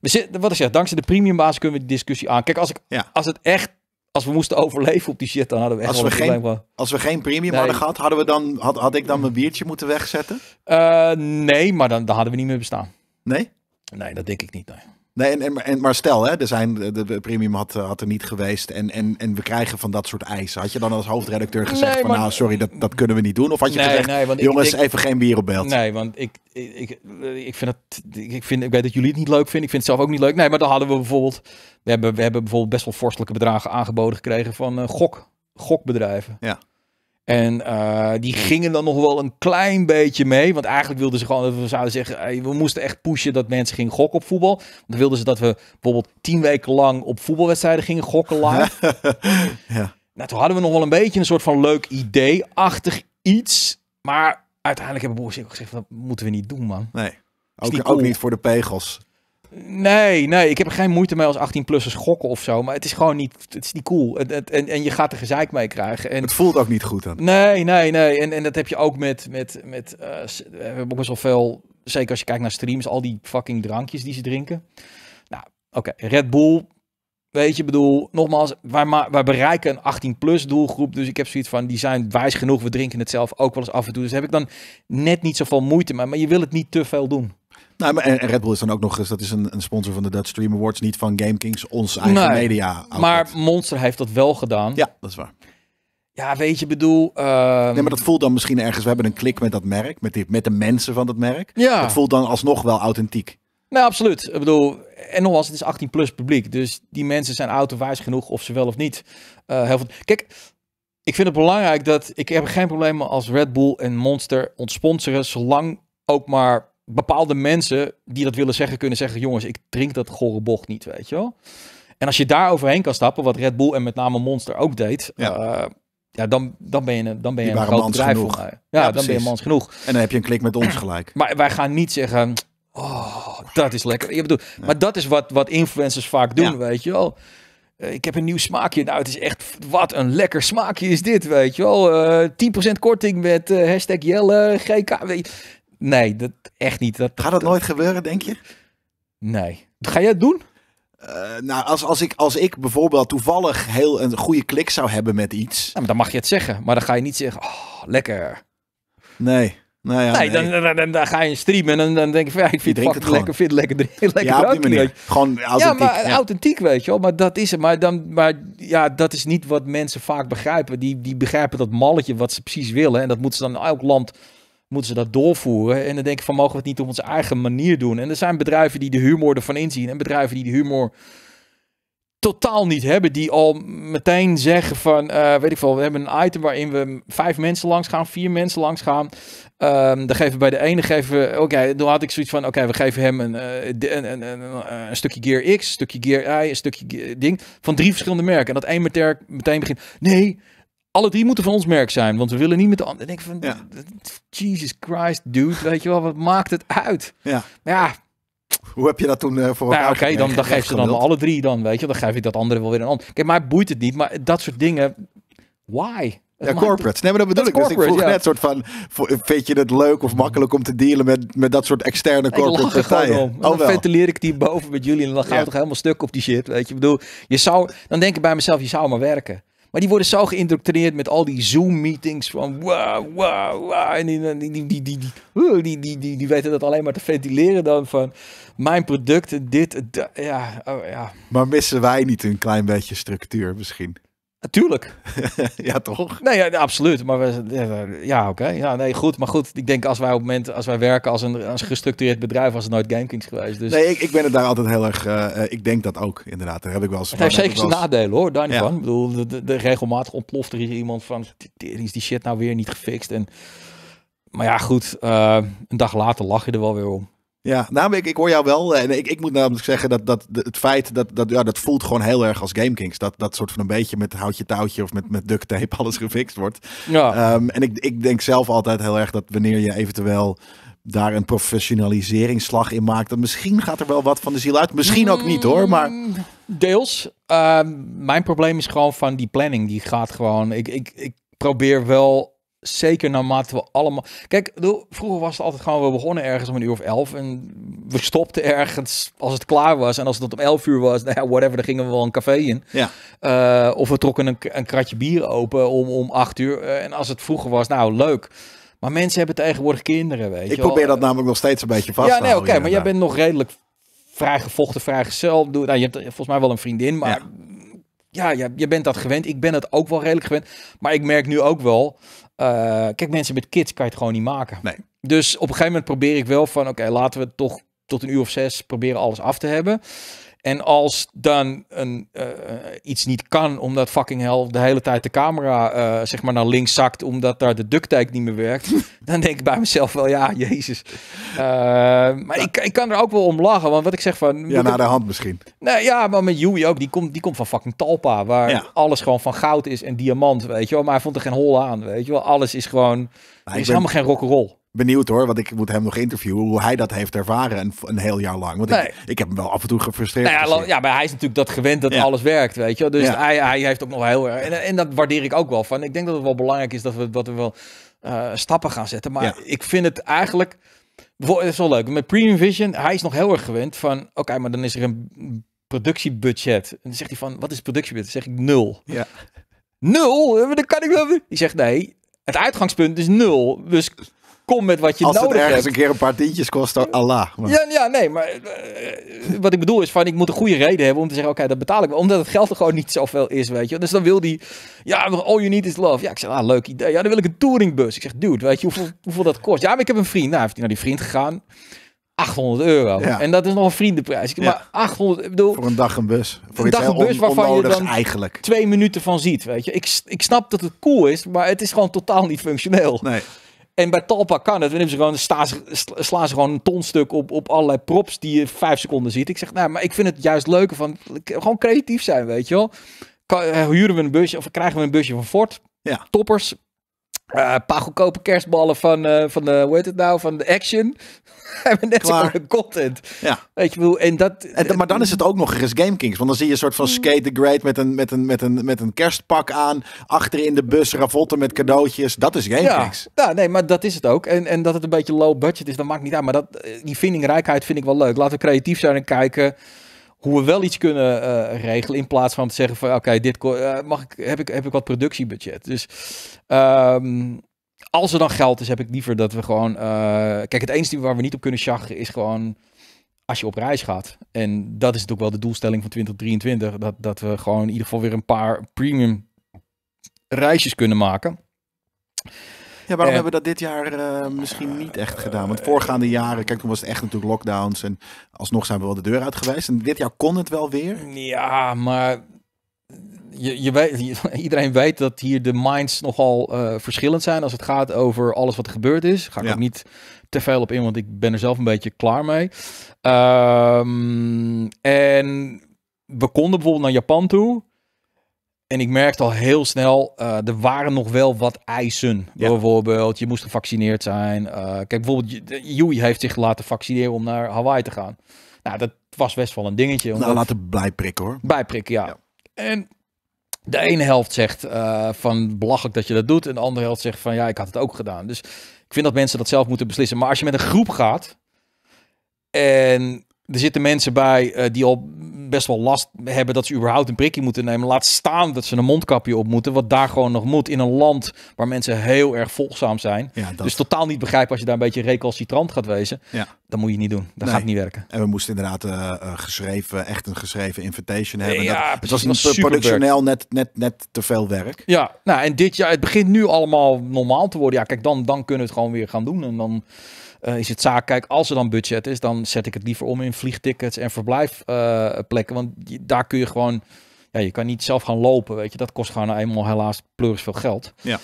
We zitten, wat ik zeg, dankzij de premiumbaas kunnen we die discussie aan. Kijk, als, ik, ja. als het echt als we moesten [laughs] overleven op die shit, dan hadden we echt als we geen, Als we geen premium hadden gehad, hadden we dan, had, had ik dan mijn biertje moeten wegzetten? Eh, nee, maar dan, dan hadden we niet meer bestaan. Nee? Nee, dat denk ik niet. Nee, en, en, maar stel, hè, er zijn, de, premium had, eh, had er niet geweest en, en, en we krijgen van dat soort eisen. Had je dan als hoofdredacteur gezegd van nou, sorry, dat, dat kunnen we niet doen? Of had je nee, gezegd, jongens, even geen bier op beeld? Nee, want ik, ik, ik, vind dat, ik, vind, ik weet dat jullie het niet leuk vinden. Ik vind het zelf ook niet leuk. Nee, maar dan hadden we bijvoorbeeld, we hebben, we hebben bijvoorbeeld best wel vorstelijke bedragen aangeboden gekregen van eh, gok, gokbedrijven. Ja. En eh, die gingen dan nog wel een klein beetje mee. Want eigenlijk wilden ze gewoon, we zouden zeggen, we moesten echt pushen dat mensen gingen gokken op voetbal. Want dan wilden ze dat we bijvoorbeeld tien weken lang op voetbalwedstrijden gingen gokken [laughs] live. ja. Nou, toen hadden we nog wel een beetje een soort van leuk idee-achtig iets. Maar uiteindelijk hebben we gezegd, dat moeten we niet doen, man. Nee, ook, niet, ook niet voor de pegels. Nee, nee, ik heb er geen moeite mee als 18-plussers gokken of zo. Maar het is gewoon niet, het is niet cool. En, en, en je gaat er gezeik mee krijgen. En, het voelt ook niet goed dan. Nee, nee, nee. En, en dat heb je ook met, met, met eh, eh, we hebben ook best wel veel, zeker als je kijkt naar streams, al die fucking drankjes die ze drinken. Nou, oké, Red Bull, Weet je, bedoel, nogmaals, wij, bereiken een 18-plus doelgroep. Dus ik heb zoiets van, die zijn wijs genoeg. We drinken het zelf ook wel eens af en toe. Dus heb ik dan net niet zoveel moeite mee. Maar je wil het niet te veel doen. Nou, en Red Bull is dan ook nog eens, dat is een, een sponsor van de Dutch Stream Awards, niet van GameKings, ons eigen media. Maar Monster heeft dat wel gedaan. Ja, dat is waar. Ja, weet je, bedoel. Ehm, nee, maar dat voelt dan misschien ergens. We hebben een klik met dat merk, met, met de mensen van dat merk. Ja. Dat voelt dan alsnog wel authentiek. Nee, absoluut. Ik bedoel, en nogmaals, het is 18 plus publiek. Dus die mensen zijn autowijs genoeg of ze wel of niet. Eh, heel veel... Kijk, ik vind het belangrijk dat ik heb geen problemen als Red Bull en Monster ontsponsoren, zolang ook maar bepaalde mensen die dat willen zeggen, kunnen zeggen: jongens, ik drink dat gore bocht niet, weet je wel. En als je daar overheen kan stappen, wat Red Bull en met name Monster ook deed, ja. Eh, ja, dan, dan ben je, dan ben je een groot bedrijf genoeg. Ja, dan ben je mans genoeg. En dan heb je een klik met ons [clears throat] gelijk. Maar wij gaan niet zeggen, oh, dat is lekker. Je bedoelt, Maar dat is wat, wat influencers vaak doen, weet je wel. Eh, ik heb een nieuw smaakje. Nou, het is echt, wat een lekker smaakje is dit, weet je wel. Uh, eh, 10% korting met hashtag Jelle, GK. Nee, dat echt niet. Dat, Gaat dat nooit gebeuren, denk je? Nee. Ga jij het doen? Eh, nou, als, als, ik, als ik bijvoorbeeld toevallig heel een goede klik zou hebben met iets. Ja, maar dan mag je het zeggen, maar dan ga je niet zeggen, oh, lekker. Nee. Nou ja, nee, nee. Dan, dan, dan, ga je streamen en dan, dan denk je van ja, ik vind het, het lekker, vind het lekker, lekker ja, authentiek. Ja, maar authentiek weet je wel, maar dat is het. Maar, dan, maar ja, dat is niet wat mensen vaak begrijpen. Die, die begrijpen dat malletje wat ze precies willen en dat moeten ze dan elk land moeten ze dat doorvoeren. En dan denk van, mogen we het niet op onze eigen manier doen? En er zijn bedrijven die de humor ervan inzien en bedrijven die de humor totaal niet hebben. Die al meteen zeggen van, eh, weet ik veel, we hebben een item waarin we vijf mensen langs gaan, vier mensen langs gaan. Um, dan geven we bij de ene, geven oké, dan had ik zoiets van, oké, we geven hem eh, een, een, een, een, stukje Gear X, een stukje Gear Y, een stukje ding, van drie verschillende merken. En dat één meteen begint, nee, alle drie moeten van ons merk zijn, want we willen niet met de anderen. denk van, Jesus Christ, dude, weet je wel, wat maakt het uit? Ja. Ja. Hoe heb je dat toen eh, voor nou, Oké, dan, dan geef ze dan alle drie dan, weet je. Dan geef ik dat andere wel weer een ander. Kijk, maar boeit het niet, maar dat soort dingen, why? Ja, corporate. Nee, maar dat bedoel dat ik. Dus ik vroeg net soort van, vind je het leuk of makkelijk om te dealen met, met dat soort externe corporate ik lach oh, dan wel. ventileer ik die boven met jullie en dan gaat ja. toch helemaal stuk op die shit, weet je. Ik bedoel, je zou, dan denk ik bij mezelf, je zou maar werken. Maar die worden zo geïndoctrineerd met al die Zoom-meetings van wow, wow, wow. En die, die, die, die, die, die, die, die weten dat alleen maar te ventileren dan van mijn product, dit, ja, oh, ja. Maar missen wij niet een klein beetje structuur misschien? Natuurlijk. [laughs] ja, toch? Nee, ja, absoluut. Maar we, eh, ja, oké. Ja, nee, goed. Maar goed, ik denk als wij op het moment, als wij werken als een, als gestructureerd bedrijf, was het nooit GameKings geweest. Dus... Nee, ik, ik ben het daar altijd heel erg, eh, eh, ik denk dat ook, inderdaad. Daar heb ik wel eens Het heeft zeker zijn nadelen hoor, daar van. Ik bedoel, de, regelmatig ontploft er iemand van, is die shit nou weer niet gefixt? En, maar ja, goed, een dag later lach je er wel weer om. Ja, nou, ik, ik hoor jou wel. Eh, en ik, ik moet namelijk zeggen dat, dat het feit dat, dat, ja, dat voelt gewoon heel erg als GameKings. Dat, dat soort van een beetje met houtje touwtje of met, met duct tape [laughs] alles gefixt wordt. Ja. Ehm, en ik, ik denk zelf altijd heel erg dat wanneer je eventueel daar een professionaliseringsslag in maakt, dan misschien gaat er wel wat van de ziel uit. Misschien ook niet hoor, maar. Mm, deels. Ehm, mijn probleem is gewoon van die planning. Die gaat gewoon. Ik, ik, ik probeer wel zeker naarmate we allemaal. Kijk, vroeger was het altijd gewoon, we begonnen ergens om een uur of elf. En we stopten ergens als het klaar was. En als het om elf uur was, nou ja, whatever, dan gingen we wel een café in. Ja. Eh, of we trokken een, een, kratje bier open om, om acht uur. Eh, en als het vroeger was, nou leuk. Maar mensen hebben tegenwoordig kinderen, weet je Ik probeer dat namelijk nog steeds een beetje vast te nee, houden. Ja, oké, maar jij bent nog redelijk vrijgevochten, vrijgezel. Nou, je hebt volgens mij wel een vriendin, maar... Ja. ja, je bent dat gewend. Ik ben het ook wel redelijk gewend. Maar ik merk nu ook wel eh, kijk, mensen met kids kan je het gewoon niet maken. Nee. Dus op een gegeven moment probeer ik wel van, oké, laten we toch tot een uur of zes proberen alles af te hebben. En als dan een, eh, iets niet kan, omdat fucking hell de hele tijd de camera eh, zeg maar naar links zakt, omdat daar de tape niet meer werkt, [laughs] dan denk ik bij mezelf wel, ja, jezus. Eh, maar Ik, ik kan er ook wel om lachen, want wat ik zeg van... Ja, naar de hand misschien. Nee, ja, maar met Joey ook, die komt, die komt van fucking Talpa, waar alles gewoon van goud is en diamant, weet je wel. Maar hij vond er geen hol aan, weet je wel. Alles is gewoon, nou, er is ben... helemaal geen rock'n'roll benieuwd hoor, want ik moet hem nog interviewen hoe hij dat heeft ervaren een, een heel jaar lang. Want ik, ik, heb hem wel af en toe gefrustreerd. Nou ja, ja, hij is natuurlijk dat gewend dat alles werkt, weet je. Dus hij, hij heeft ook nog heel erg. En, en, dat waardeer ik ook wel van. Ik denk dat het wel belangrijk is dat we, dat we wel eh, stappen gaan zetten. Maar ik vind het eigenlijk. Het is wel leuk. Met Premium Vision, hij is nog heel erg gewend van. Oké, maar dan is er een productiebudget. En dan zegt hij van: wat is productiebudget? zeg ik nul. Ja. Nul? Eh, dan kan ik wel. Hij zegt nee. Het uitgangspunt is nul. Dus met wat je Als nodig hebt. Als het ergens een keer een paar tientjes kost, Allah. Ja, ja, nee, maar eh, wat ik bedoel is van, ik moet een goede reden hebben om te zeggen, oké, dat betaal ik wel. Omdat het geld er gewoon niet zoveel is, weet je. Dus dan wil die, ja, all you need is love. Ja, ik zeg, ah, leuk idee. Ja, dan wil ik een touringbus. Ik zeg, dude, weet je hoeveel, hoeveel dat kost? Ja, maar ik heb een vriend. Nou, heeft hij naar die vriend gegaan. 800 euro. Ja. En dat is nog een vriendenprijs. Maar ja. 800, ik bedoel... Voor een dag een bus. Voor een dag een bus waarvan je dan eigenlijk. twee minuten van ziet, weet je. Ik, ik snap dat het cool is, maar het is gewoon totaal niet functioneel. Nee. En bij Talpa kan het. Dan ze gewoon, slaan ze, slaan ze gewoon een tonstuk op, op allerlei props die je vijf seconden ziet. Ik zeg, nou, maar ik vind het juist leuker van gewoon creatief zijn, weet je wel. Eh, huren we een busje of krijgen we een busje van Ford? Ja. Toppers, eh, paar goedkope kerstballen van, eh, van de, hoe heet het nou, van de Action. [laughs] hebben net zo content. Ja. Weet je wel, en dat... En, maar dan is het ook nog eens Game Kings. Want dan zie je een soort van mm. Skate the Great met een, met een, met een, met een kerstpak aan. Achter in de bus, ravotten met cadeautjes. Dat is Game ja. Kings. Ja, nou, nee, maar dat is het ook. En, en dat het een beetje low budget is, dat maakt niet uit. Maar dat, eh, die vindingrijkheid vind ik wel leuk. Laten we creatief zijn en kijken hoe we wel iets kunnen eh, regelen. In plaats van te zeggen van oké, dit uh, mag ik, heb, ik, heb ik wat productiebudget. Dus ehm, als er dan geld is, heb ik liever dat we gewoon. Eh, kijk, het enige waar we niet op kunnen schachen is gewoon als je op reis gaat. En dat is natuurlijk wel de doelstelling van 2023. Dat, dat we gewoon in ieder geval weer een paar premium reisjes kunnen maken waarom eh, hebben we dat dit jaar eh, misschien niet echt gedaan? Want eh, voorgaande jaren, kijk, toen was het echt natuurlijk lockdowns. En alsnog zijn we wel de deur uit geweest. En dit jaar kon het wel weer. Ja, maar je, je weet, [laughs] iedereen weet dat hier de minds nogal verschillend zijn als het gaat over alles wat er gebeurd is. Ga ik ook niet te veel op in, want ik ben er zelf een beetje klaar mee. Ehm, en we konden bijvoorbeeld naar Japan toe. En ik merkte al heel snel, eh, er waren nog wel wat eisen. Bijvoorbeeld, je moest gevaccineerd zijn. Eh, kijk, bijvoorbeeld, Joey heeft zich laten vaccineren om naar Hawaii te gaan. Nou, dat was best wel een dingetje. Nou, laten bijprikken hoor. Bijprikken, ja. ja. En de ene helft zegt uh, van belachelijk dat je dat doet. En de andere helft zegt van ja, ik had het ook gedaan. Dus ik vind dat mensen dat zelf moeten beslissen. Maar als je met een groep gaat en er zitten mensen bij die al best wel last hebben dat ze überhaupt een prikje moeten nemen. Laat staan dat ze een mondkapje op moeten. Wat daar gewoon nog moet in een land waar mensen heel erg volgzaam zijn. Ja, dus totaal niet begrijpen als je daar een beetje recalcitrant gaat wezen. Ja. Dat moet je niet doen. Dat gaat niet werken. En we moesten inderdaad eh, eh, geschreven, echt een geschreven invitation hebben. Ja, dat, precies, een was productioneel net, net, net te veel werk. Ja, nou en dit jaar, het begint nu allemaal normaal te worden. Ja, kijk, dan, dan kunnen we het gewoon weer gaan doen. En dan eh, is het zaak, kijk, als er dan budget is, dan zet ik het liever om in vliegtickets en verblijfplekken. want daar kun je gewoon, ja, je kan niet zelf gaan lopen, weet je. Dat kost gewoon eenmaal helaas pleuris veel geld. Ja.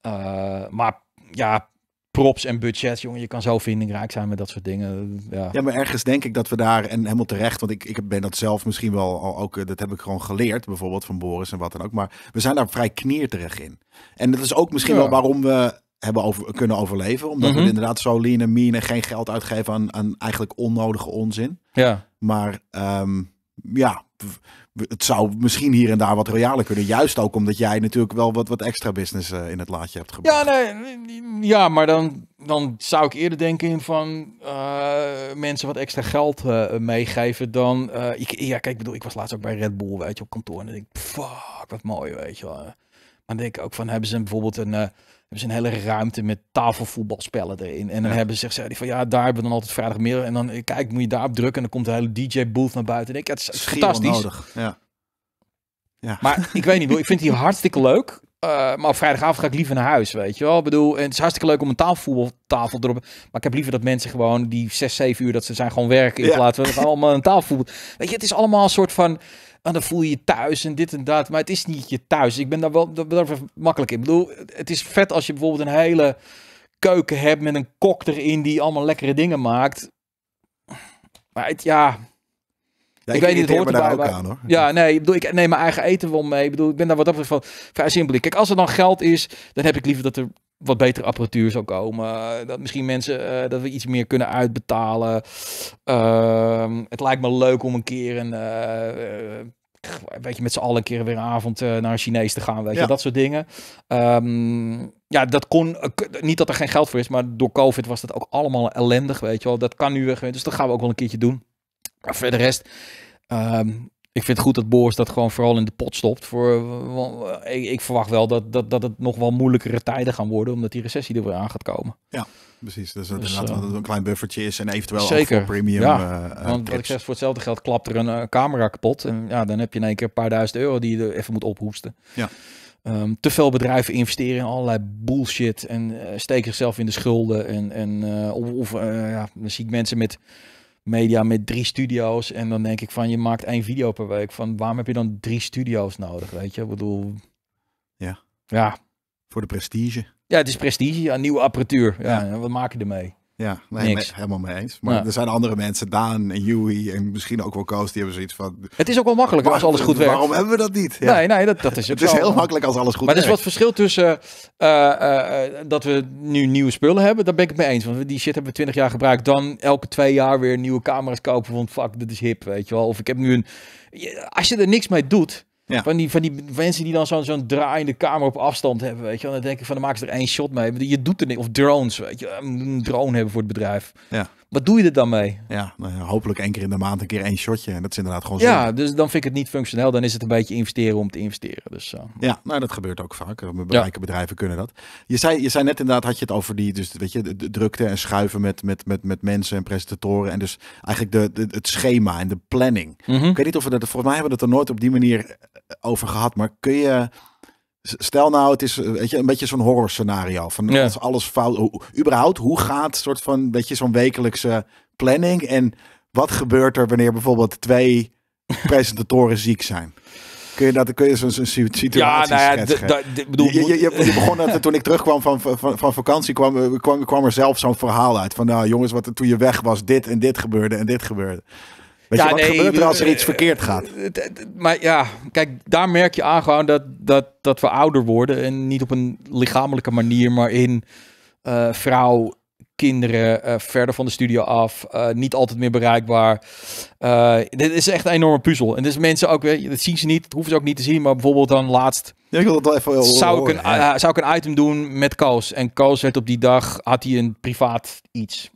Eh, maar ja, props en budget, jongen. Je kan zo vindingrijk zijn met dat soort dingen. Ja. ja, maar ergens denk ik dat we daar, en helemaal terecht, want ik, ik ben dat zelf misschien wel al ook, eh, dat heb ik gewoon geleerd, bijvoorbeeld van Boris en wat dan ook. Maar we zijn daar vrij kneerterig in. En dat is ook misschien wel waarom we hebben over, kunnen overleven. Omdat we mhm. inderdaad zo lean en en geen geld uitgeven aan, aan eigenlijk onnodige onzin. Ja. Maar ehm, ja, het zou misschien hier en daar wat royaler kunnen. Juist ook omdat jij natuurlijk wel wat, wat extra business eh, in het laadje hebt gebracht. Ja, nee, ja maar dan, dan zou ik eerder denken van eh, mensen wat extra geld eh, meegeven dan... ik, ja, kijk, ik bedoel, ik was laatst ook bij Red Bull, weet je, op kantoor. En denk ik, fuck, wat mooi, weet je wel. Maar dan denk ik ook van, hebben ze bijvoorbeeld een hebben ze een hele ruimte met tafelvoetbalspellen erin. En dan hebben ze gezegd van ja, daar hebben we dan altijd vrijdagmiddag. En dan eh, kijk, moet je daarop drukken. En dan komt de hele DJ-booth naar buiten. En ik, het is, fantastisch. Nodig. Ja. Ja. Maar ik weet niet, ik vind die hartstikke leuk. Eh, maar op vrijdagavond ga ik liever naar huis, weet je wel. Ik bedoel, en het is hartstikke leuk om een tafelvoetbaltafel erop. Maar ik heb liever dat mensen gewoon die 6, 7 uur dat ze zijn gewoon werken. In plaats van allemaal een tafelvoetbal. Weet je, het is allemaal een soort van. En ah, dan voel je je thuis en dit en dat. Maar het is niet je thuis. Ik ben daar wel daar, daar makkelijk in. Ik bedoel, het is vet als je bijvoorbeeld een hele keuken hebt met een kok erin die allemaal lekkere dingen maakt. Maar het, ja, ik, weet niet, het hoort erbij. Maar, hoor. Ja, nee, ik bedoel, ik neem mijn eigen eten wel mee. Ik bedoel, ik ben daar wat op van vrij simpel. Kijk, als er dan geld is, dan heb ik liever dat er wat betere apparatuur zou komen. Dat misschien mensen, eh, dat we iets meer kunnen uitbetalen. Ehm, het lijkt me leuk om een keer een, weet eh, eh, je, met z'n allen een keer weer een avond naar Chinees te gaan, weet je, dat soort dingen. Ehm, ja, dat kon, niet dat er geen geld voor is, maar door COVID was dat ook allemaal ellendig, weet je wel. Dat kan nu weer. dus dat gaan we ook wel een keertje doen. Maar de rest, ehm, ik vind het goed dat Boris dat gewoon vooral in de pot stopt. Voor, ik, verwacht wel dat, dat, dat het nog wel moeilijkere tijden gaan worden, omdat die recessie er weer aan gaat komen. Ja, precies. Dus, dat dus, ehm, een klein buffertje is en eventueel zeker, voor premium ja, eh, eh, Want wat ik zeg, voor hetzelfde geld klapt er een eh, camera kapot. En ja, dan heb je in één keer een paar duizend euro die je er even moet ophoesten. Ja. Ehm, te veel bedrijven investeren in allerlei bullshit en steken zichzelf in de schulden. En, en, of ja, dan zie ik mensen met media met drie studio's. En dan denk ik van, je maakt één video per week. Van waarom heb je dan drie studio's nodig, weet je? Ik bedoel... Ja. Ja. Voor de prestige. Ja, het is prestige. Ja, nieuwe apparatuur. Ja, wat maak je ermee? Ja, nee, het helemaal mee eens. Maar er zijn andere mensen, Daan en Yui en misschien ook wel Koos, die hebben zoiets van... Het is ook wel makkelijk als alles goed werkt. Waarom hebben we dat niet? Nee, nee, dat, dat is ook [laughs] Het is heel makkelijk als alles goed maar werkt. Maar er is wat verschil tussen eh, eh, eh, dat we nu nieuwe spullen hebben, daar ben ik het mee eens. Want die shit hebben we twintig jaar gebruikt. Dan elke twee jaar weer nieuwe camera's kopen, want fuck, dit is hip, weet je wel. Of ik heb nu een... Als je er niks mee doet, van, die, van die mensen die dan zo'n zo'n draaiende kamer op afstand hebben, weet je wel. Dan denk ik van, dan maak ze er één shot mee. Je doet er niks. Of drones, weet je. Een drone hebben voor het bedrijf. Ja. Wat doe je er dan mee? Ja, nou hopelijk één keer in de maand een keer één shotje. En dat is inderdaad gewoon zo. Ja, dus dan vind ik het niet functioneel. Dan is het een beetje investeren om te investeren. Dus, eh. Ja, nou dat gebeurt ook vaak. Belangrijke ja. bedrijven kunnen dat. Je zei, je zei net inderdaad, had je het over die dus, weet je, de drukte en schuiven met, met, met, met mensen en presentatoren. En dus eigenlijk de, de het schema en de planning. Mhm. Ik weet niet of we dat, volgens mij hebben we dat er nooit op die manier eh, over gehad. Maar kun je Stel nou, het is eh, weet je, een beetje zo'n horror scenario. Van als alles fout. Hoe, überhaupt, hoe gaat soort van, weet zo'n wekelijkse planning? En wat gebeurt er wanneer bijvoorbeeld twee [laughs] presentatoren ziek zijn? Kun je dat kun je zo'n situatie ja, nou ja, bedoel, je, je, begon dat toen ik terugkwam van, van, van vakantie, kwam, kwam er zelf zo'n verhaal uit. Van nou jongens, wat, toen je weg was, dit en dit gebeurde en dit gebeurde ja, wat nee, gebeurt er als er eh, iets verkeerd gaat? Eh, maar ja, kijk, daar merk je aan gewoon dat, dat, dat we ouder worden. En niet op een lichamelijke manier, maar in eh, vrouw, kinderen, verder van de studio af, niet altijd meer bereikbaar. dit is echt een enorme puzzel. En dus mensen ook, weer, dat zien ze niet, dat hoeven ze ook niet te zien. Maar bijvoorbeeld dan laatst ik wil dat wel even zou, ik een, zou ik een item doen met Koos. En Koos werd op die dag, had hij een privaat iets.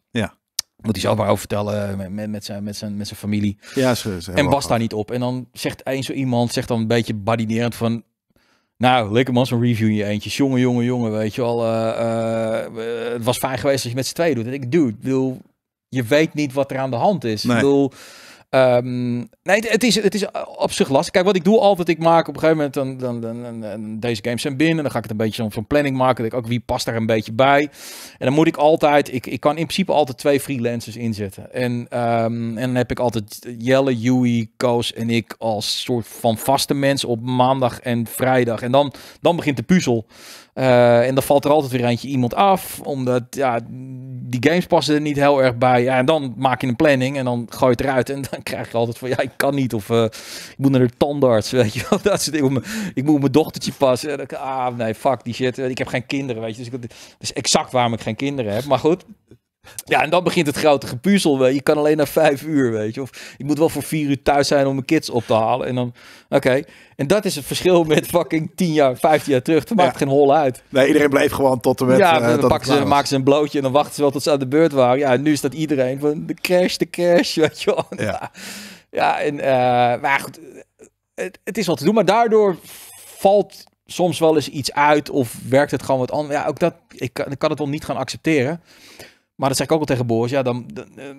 Moet hij zelf maar over vertellen eh, met, met, zijn, met, zijn, met zijn familie. Ja, ze, en was daar niet op. En dan zegt één zo iemand, zegt dan een beetje badinerend van... Nou, lekker man, zo'n review in je eentje. Jongen, jongen, jongen, weet je wel. Eh, eh, het was fijn geweest als je met z'n twee doet. En ik, dude, je weet niet wat er aan de hand is. Ik bedoel, Ehm, nee, het is, het is op zich lastig. Kijk, wat ik doe altijd, ik maak op een gegeven moment dan, dan, dan, dan deze games zijn binnen. Dan ga ik het een beetje zo'n planning maken. denk ik ook wie past daar een beetje bij. En dan moet ik altijd, ik, ik kan in principe altijd twee freelancers inzetten. En, ehm, en dan heb ik altijd Jelle, Yui, Koos en ik als soort van vaste mensen op maandag en vrijdag. En dan, dan begint de puzzel. Eh, en dan valt er altijd weer eentje iemand af, omdat ja, die games passen er niet heel erg bij. Ja, en dan maak je een planning en dan gooi je het eruit. En [laughs] dan krijg je altijd van, ja, ik kan niet. Of eh, ik moet naar de tandarts, [laughs] weet je wel. Dat soort dingen. Ik moet mijn dochtertje passen. ah, nee, fuck die shit. Ik heb geen kinderen, weet je. Dus ik, dat is exact waarom ik geen kinderen heb. Maar goed, ja, en dan begint het grote gepuzzel. Je kan alleen na vijf uur, weet je. Of ik moet wel voor vier uur thuis zijn om mijn kids op te halen. En dan, oké. En dat is het verschil [laughs] met fucking tien jaar, vijftien jaar terug. Het maakt geen hol uit. Nee, iedereen bleef gewoon tot en met... Ja, eh, dan, pakken ze, maken ze een blootje en dan wachten ze wel tot ze aan de beurt waren. Ja, nu is dat iedereen van de crash, de crash, [laughs] weet je wel. Ja, [laughs] ja en, eh, maar goed, het, het is wat te doen. Maar daardoor valt soms wel eens iets uit of werkt het gewoon wat anders. Ja, ook dat, ik kan, ik kan het wel niet gaan accepteren. Maar dat zeg ik ook al tegen Boos. Ja, dan,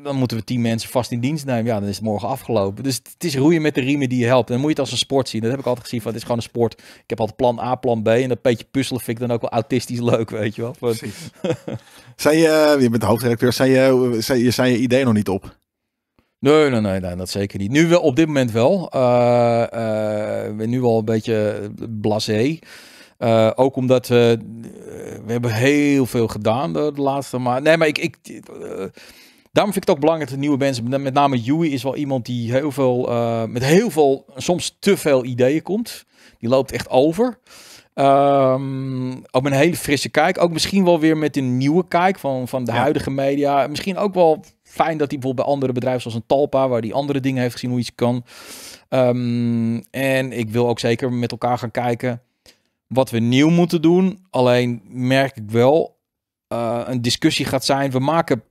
dan, moeten we tien mensen vast in dienst nemen. Ja, dan is het morgen afgelopen. Dus het is roeien met de riemen die je helpt. En dan moet je het als een sport zien. Dat heb ik altijd gezien. Van, het is gewoon een sport. Ik heb altijd plan A, plan B. En dat beetje puzzelen vind ik dan ook wel autistisch leuk, weet je wel. Precies. [laughs] zijn je, je bent de hoofdredacteur. Zijn je, zijn, je, zijn ideeën nog niet op? Nee, nee, nee, nee, dat zeker niet. Nu wel, op dit moment wel. Uh, nu al een beetje blasé. Eh, ook omdat eh, we hebben heel veel gedaan de, laatste maanden. Nee, maar ik, ik eh, daarom vind ik het ook belangrijk dat nieuwe mensen, met name Joey is wel iemand die heel veel, met heel veel, soms te veel ideeën komt. Die loopt echt over. Ehm, ook met een hele frisse kijk. Ook misschien wel weer met een nieuwe kijk van, van de huidige media. Misschien ook wel fijn dat hij bijvoorbeeld bij andere bedrijven zoals een Talpa, waar die andere dingen heeft gezien hoe iets kan. Ehm, en ik wil ook zeker met elkaar gaan kijken wat we nieuw moeten doen. Alleen merk ik wel, eh, een discussie gaat zijn, we maken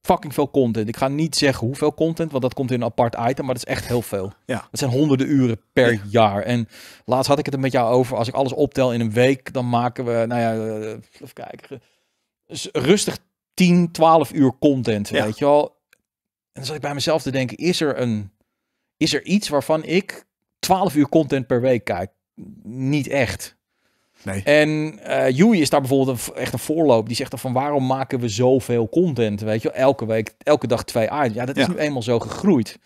fucking veel content. Ik ga niet zeggen hoeveel content, want dat komt in een apart item, maar dat is echt heel veel. Ja. Dat zijn honderden uren per jaar. En laatst had ik het er met jou over, als ik alles optel in een week, dan maken we, nou ja, eh, even kijken, dus rustig 10, 12 uur content, weet je wel. En dan zat ik bij mezelf te denken, is er, een, is er iets waarvan ik 12 uur content per week kijk? Niet echt. Nee. En uh, Yui is daar bijvoorbeeld een, echt een voorloop. Die zegt dan van waarom maken we zoveel content? Weet je, elke week, elke dag twee aard. Ja, dat is nu eenmaal zo gegroeid.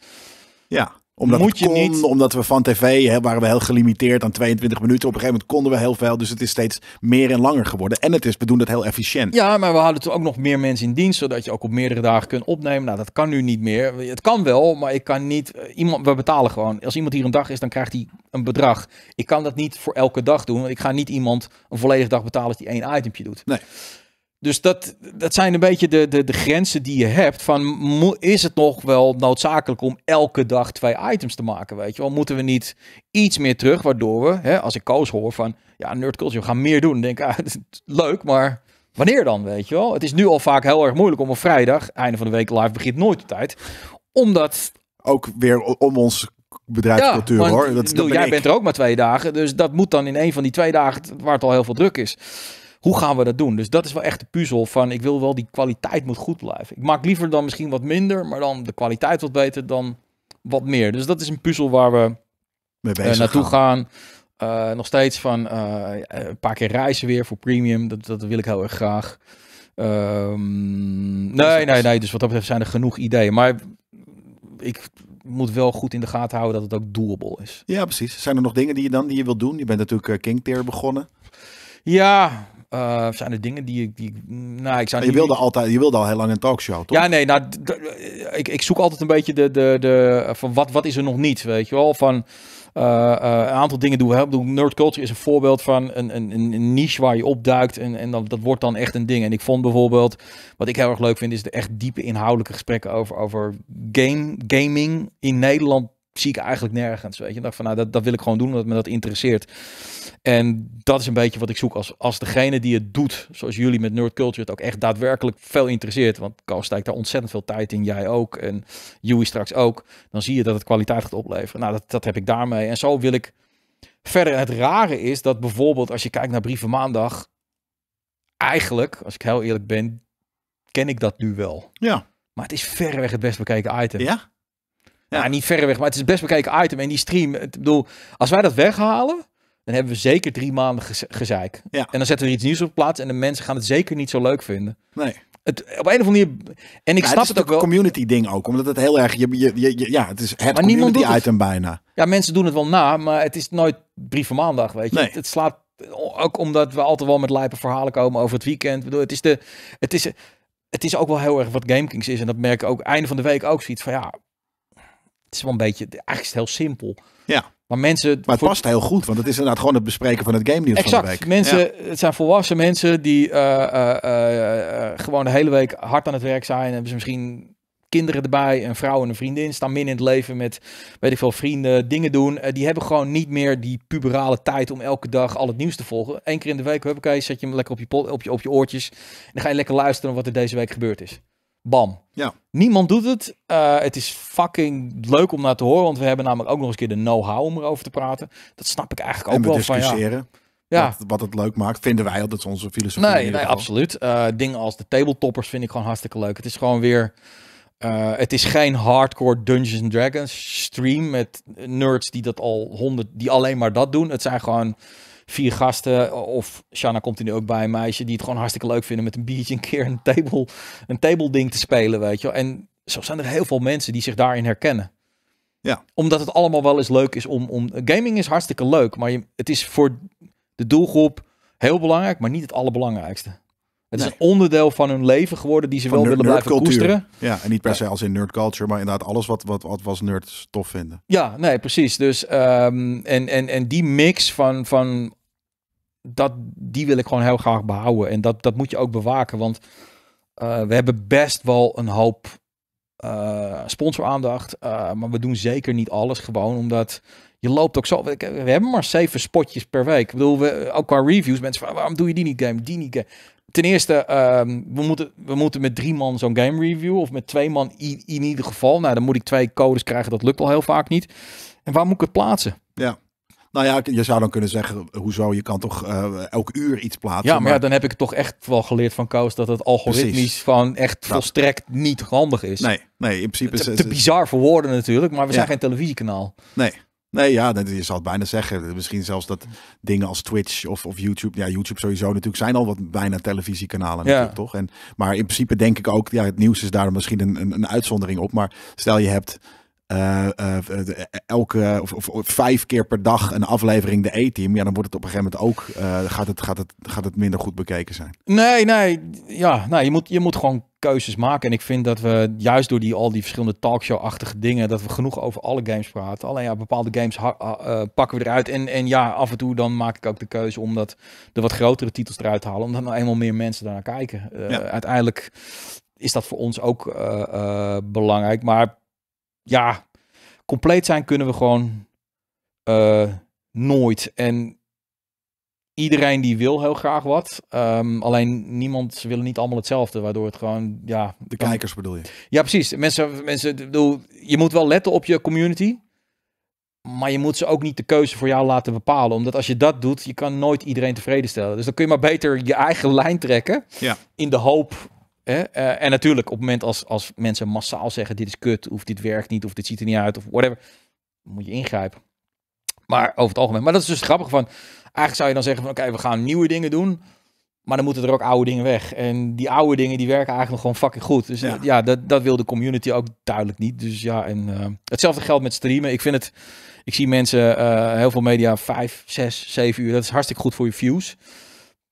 Ja omdat Moet kon, omdat we van tv waren we heel gelimiteerd aan 22 minuten. Op een gegeven moment konden we heel veel. Dus het is steeds meer en langer geworden. En het is, we doen dat heel efficiënt. Ja, maar we hadden toen ook nog meer mensen in dienst. Zodat je ook op meerdere dagen kunt opnemen. Nou, dat kan nu niet meer. Het kan wel, maar ik kan niet. Eh, iemand, we betalen gewoon. Als iemand hier een dag is, dan krijgt hij een bedrag. Ik kan dat niet voor elke dag doen. Want ik ga niet iemand een volledige dag betalen als die één itemje doet. Nee. Dus dat, dat zijn een beetje de, de, de grenzen die je hebt. Van is het nog wel noodzakelijk om elke dag twee items te maken? Weet je wel, moeten we niet iets meer terug? Waardoor we, hè, als ik Koos hoor van ja, nerd culture, we gaan meer doen. Dan denk ik, ah, [laughs] leuk, maar wanneer dan? Weet je wel, het is nu al vaak heel erg moeilijk om op vrijdag, einde van de week live begint nooit op tijd, omdat ook weer om ons bedrijfscultuur hoor. Dat, bedoel, jij bent er ook maar twee dagen, dus dat moet dan in een van die twee dagen waar het al heel veel druk is hoe gaan we dat doen? Dus dat is wel echt de puzzel van ik wil wel die kwaliteit moet goed blijven. Ik maak liever dan misschien wat minder, maar dan de kwaliteit wat beter dan wat meer. Dus dat is een puzzel waar we Mee eh, bezig naartoe gaan. Eh, nog steeds van eh, een paar keer reizen weer voor premium. Dat, dat wil ik heel erg graag. Um, nee, nee, nee. Dus wat dat betreft zijn er genoeg ideeën. Maar ik moet wel goed in de gaten houden dat het ook doable is. Ja, precies. Zijn er nog dingen die je dan die je wilt doen? Je bent natuurlijk King Tier begonnen. Ja, eh, zijn er dingen die ik... Die, nou, ik zou je, wilde altijd, je wilde al heel lang een talkshow, toch? Ja, nee. Nou, ik, ik zoek altijd een beetje de, de, de, van wat, wat is er nog niet, weet je wel? Van... Eh, eh, een aantal dingen doen we. hebben Nerd culture is een voorbeeld van een, een, een niche waar je opduikt en, en dan, dat wordt dan echt een ding. En ik vond bijvoorbeeld, wat ik heel erg leuk vind, is de echt diepe inhoudelijke gesprekken over, over game, gaming in Nederland zie ik eigenlijk nergens. Weet je, ik dacht van nou, dat, dat wil ik gewoon doen omdat me dat interesseert. En dat is een beetje wat ik zoek als, als degene die het doet, zoals jullie met Nerd Culture het ook echt daadwerkelijk veel interesseert. Want Carl steekt daar ontzettend veel tijd in, jij ook en Joey straks ook. Dan zie je dat het kwaliteit gaat opleveren. Nou, dat, dat heb ik daarmee. En zo wil ik verder. het rare is dat bijvoorbeeld als je kijkt naar Brieven Maandag, eigenlijk, als ik heel eerlijk ben, ken ik dat nu wel. Ja. Maar het is verreweg het best bekeken item. Ja? Ja, nou, niet verreweg, maar het is het best bekeken item. En die stream, ik bedoel, als wij dat weghalen dan hebben we zeker drie maanden gezeik. Ja. En dan zetten we iets nieuws op plaats en de mensen gaan het zeker niet zo leuk vinden. Nee. Het, op een of andere manier. En ik snap het, is het ook een community ding ook, omdat het heel erg. Je, je, je ja, het is het maar niemand doet item bijna. Ja, mensen doen het wel na, maar het is nooit brief van maandag, weet je. Nee. het slaat ook omdat we altijd wel met lijpe verhalen komen over het weekend. Ik bedoel, het is de, het is, het is ook wel heel erg wat GameKings is en dat merk ik ook einde van de week ook zoiets van ja, het is wel een beetje, eigenlijk is het heel simpel. Ja. Maar mensen. Maar het past heel goed, want het is inderdaad gewoon het bespreken van het game nieuws exact. van de week. Mensen, het zijn volwassen mensen die eh, eh, eh, gewoon de hele week hard aan het werk zijn. Hebben ze misschien kinderen erbij, een vrouw en een vriendin. Staan min in het leven met, weet ik veel, vrienden, dingen doen. die hebben gewoon niet meer die puberale tijd om elke dag al het nieuws te volgen. Eén keer in de week, heb ik zet je hem lekker op je, op je, op je oortjes. En dan ga je lekker luisteren naar wat er deze week gebeurd is. Bam. Ja. Niemand doet het. Eh, het is fucking leuk om naar te horen, want we hebben namelijk ook nog eens een keer de know-how om erover te praten. Dat snap ik eigenlijk ook we wel discussiëren. Van, ja. Ja. Wat, wat, het leuk maakt, vinden wij altijd onze filosofie. Nee, nee absoluut. Eh, dingen als de tabletoppers vind ik gewoon hartstikke leuk. Het is gewoon weer. Eh, het is geen hardcore Dungeons and Dragons stream met nerds die dat al honderd, die alleen maar dat doen. Het zijn gewoon vier gasten. Of Shanna komt er nu ook bij, een meisje die het gewoon hartstikke leuk vinden met een biertje een keer een table, een table ding te spelen, weet je En zo zijn er heel veel mensen die zich daarin herkennen. Ja. Omdat het allemaal wel eens leuk is om... om gaming is hartstikke leuk, maar je, het is voor de doelgroep heel belangrijk, maar niet het allerbelangrijkste. Het is een onderdeel van hun leven geworden die ze wel willen blijven koesteren. Ja, en niet per se als in nerd culture, maar inderdaad alles wat, wat, wat was nerds tof vinden. Ja, nee, precies. Dus ehm, en, en, en die mix van, van dat, die wil ik gewoon heel graag behouden. En dat, dat moet je ook bewaken. Want eh, we hebben best wel een hoop sponsor eh, sponsoraandacht. Eh, maar we doen zeker niet alles gewoon. Omdat je loopt ook zo. We, hebben maar zeven spotjes per week. Ik bedoel, we, ook qua reviews. Mensen van waarom doe je die niet game? Die niet Ten eerste, ehm, we, moeten, we moeten met drie man zo'n game review. Of met twee man in, in ieder geval. Nou, dan moet ik twee codes krijgen. Dat lukt al heel vaak niet. En waar moet ik het plaatsen? Ja. Nou ja, je zou dan kunnen zeggen, hoezo, je kan toch eh, elk uur iets plaatsen. Ja, maar, maar... dan heb ik toch echt wel geleerd van Kous dat het algoritmisch van echt nou. volstrekt niet handig is. Nee, nee in principe... Te, is, te bizar voor woorden natuurlijk, maar we zijn geen televisiekanaal. Nee, Nee, ja, je zal het bijna zeggen. Misschien zelfs dat dingen als Twitch of, of YouTube. Ja, YouTube sowieso natuurlijk zijn al wat bijna televisiekanalen, natuurlijk, toch? En, maar in principe denk ik ook, ja, het nieuws is daar misschien een, een uitzondering op. Maar stel je hebt eh, eh, eh, elke of, of, vijf keer per dag een aflevering de E-team, ja, dan wordt het op een gegeven moment ook gaat, het, gaat, het, gaat het minder goed bekeken zijn. Nee, nee, ja, nou je, moet, je moet gewoon keuzes maken. En ik vind dat we juist door die, al die verschillende talkshow-achtige dingen, dat we genoeg over alle games praten. Alleen ja, bepaalde games pakken we eruit. En, en ja, af en toe dan maak ik ook de keuze om dat, de wat grotere titels eruit te halen, omdat nou eenmaal meer mensen daarnaar kijken. Uiteindelijk is dat voor ons ook belangrijk, maar ja, compleet zijn kunnen we gewoon eh, nooit. En iedereen die wil heel graag wat. Ehm, alleen niemand, ze willen niet allemaal hetzelfde. Waardoor het gewoon, ja... De kijkers bedoel je? Ja, precies. Mensen, mensen bedoel, je moet wel letten op je community. Maar je moet ze ook niet de keuze voor jou laten bepalen. Omdat als je dat doet, je kan nooit iedereen tevreden stellen. Dus dan kun je maar beter je eigen lijn trekken. Ja. In de hoop eh, en natuurlijk, op het moment als, als mensen massaal zeggen: dit is kut, of dit werkt niet, of dit ziet er niet uit, of whatever, moet je ingrijpen. Maar over het algemeen. Maar dat is dus grappig van. Eigenlijk zou je dan zeggen: van oké, we gaan nieuwe dingen doen. Maar dan moeten er ook oude dingen weg. En die oude dingen die werken eigenlijk nog gewoon fucking goed. Dus ja, dat, dat wil de community ook duidelijk niet. Dus ja, en eh, hetzelfde geldt met streamen. Ik vind het. Ik zie mensen, eh, heel veel media, 5, 6, 7 uur. Dat is hartstikke goed voor je views.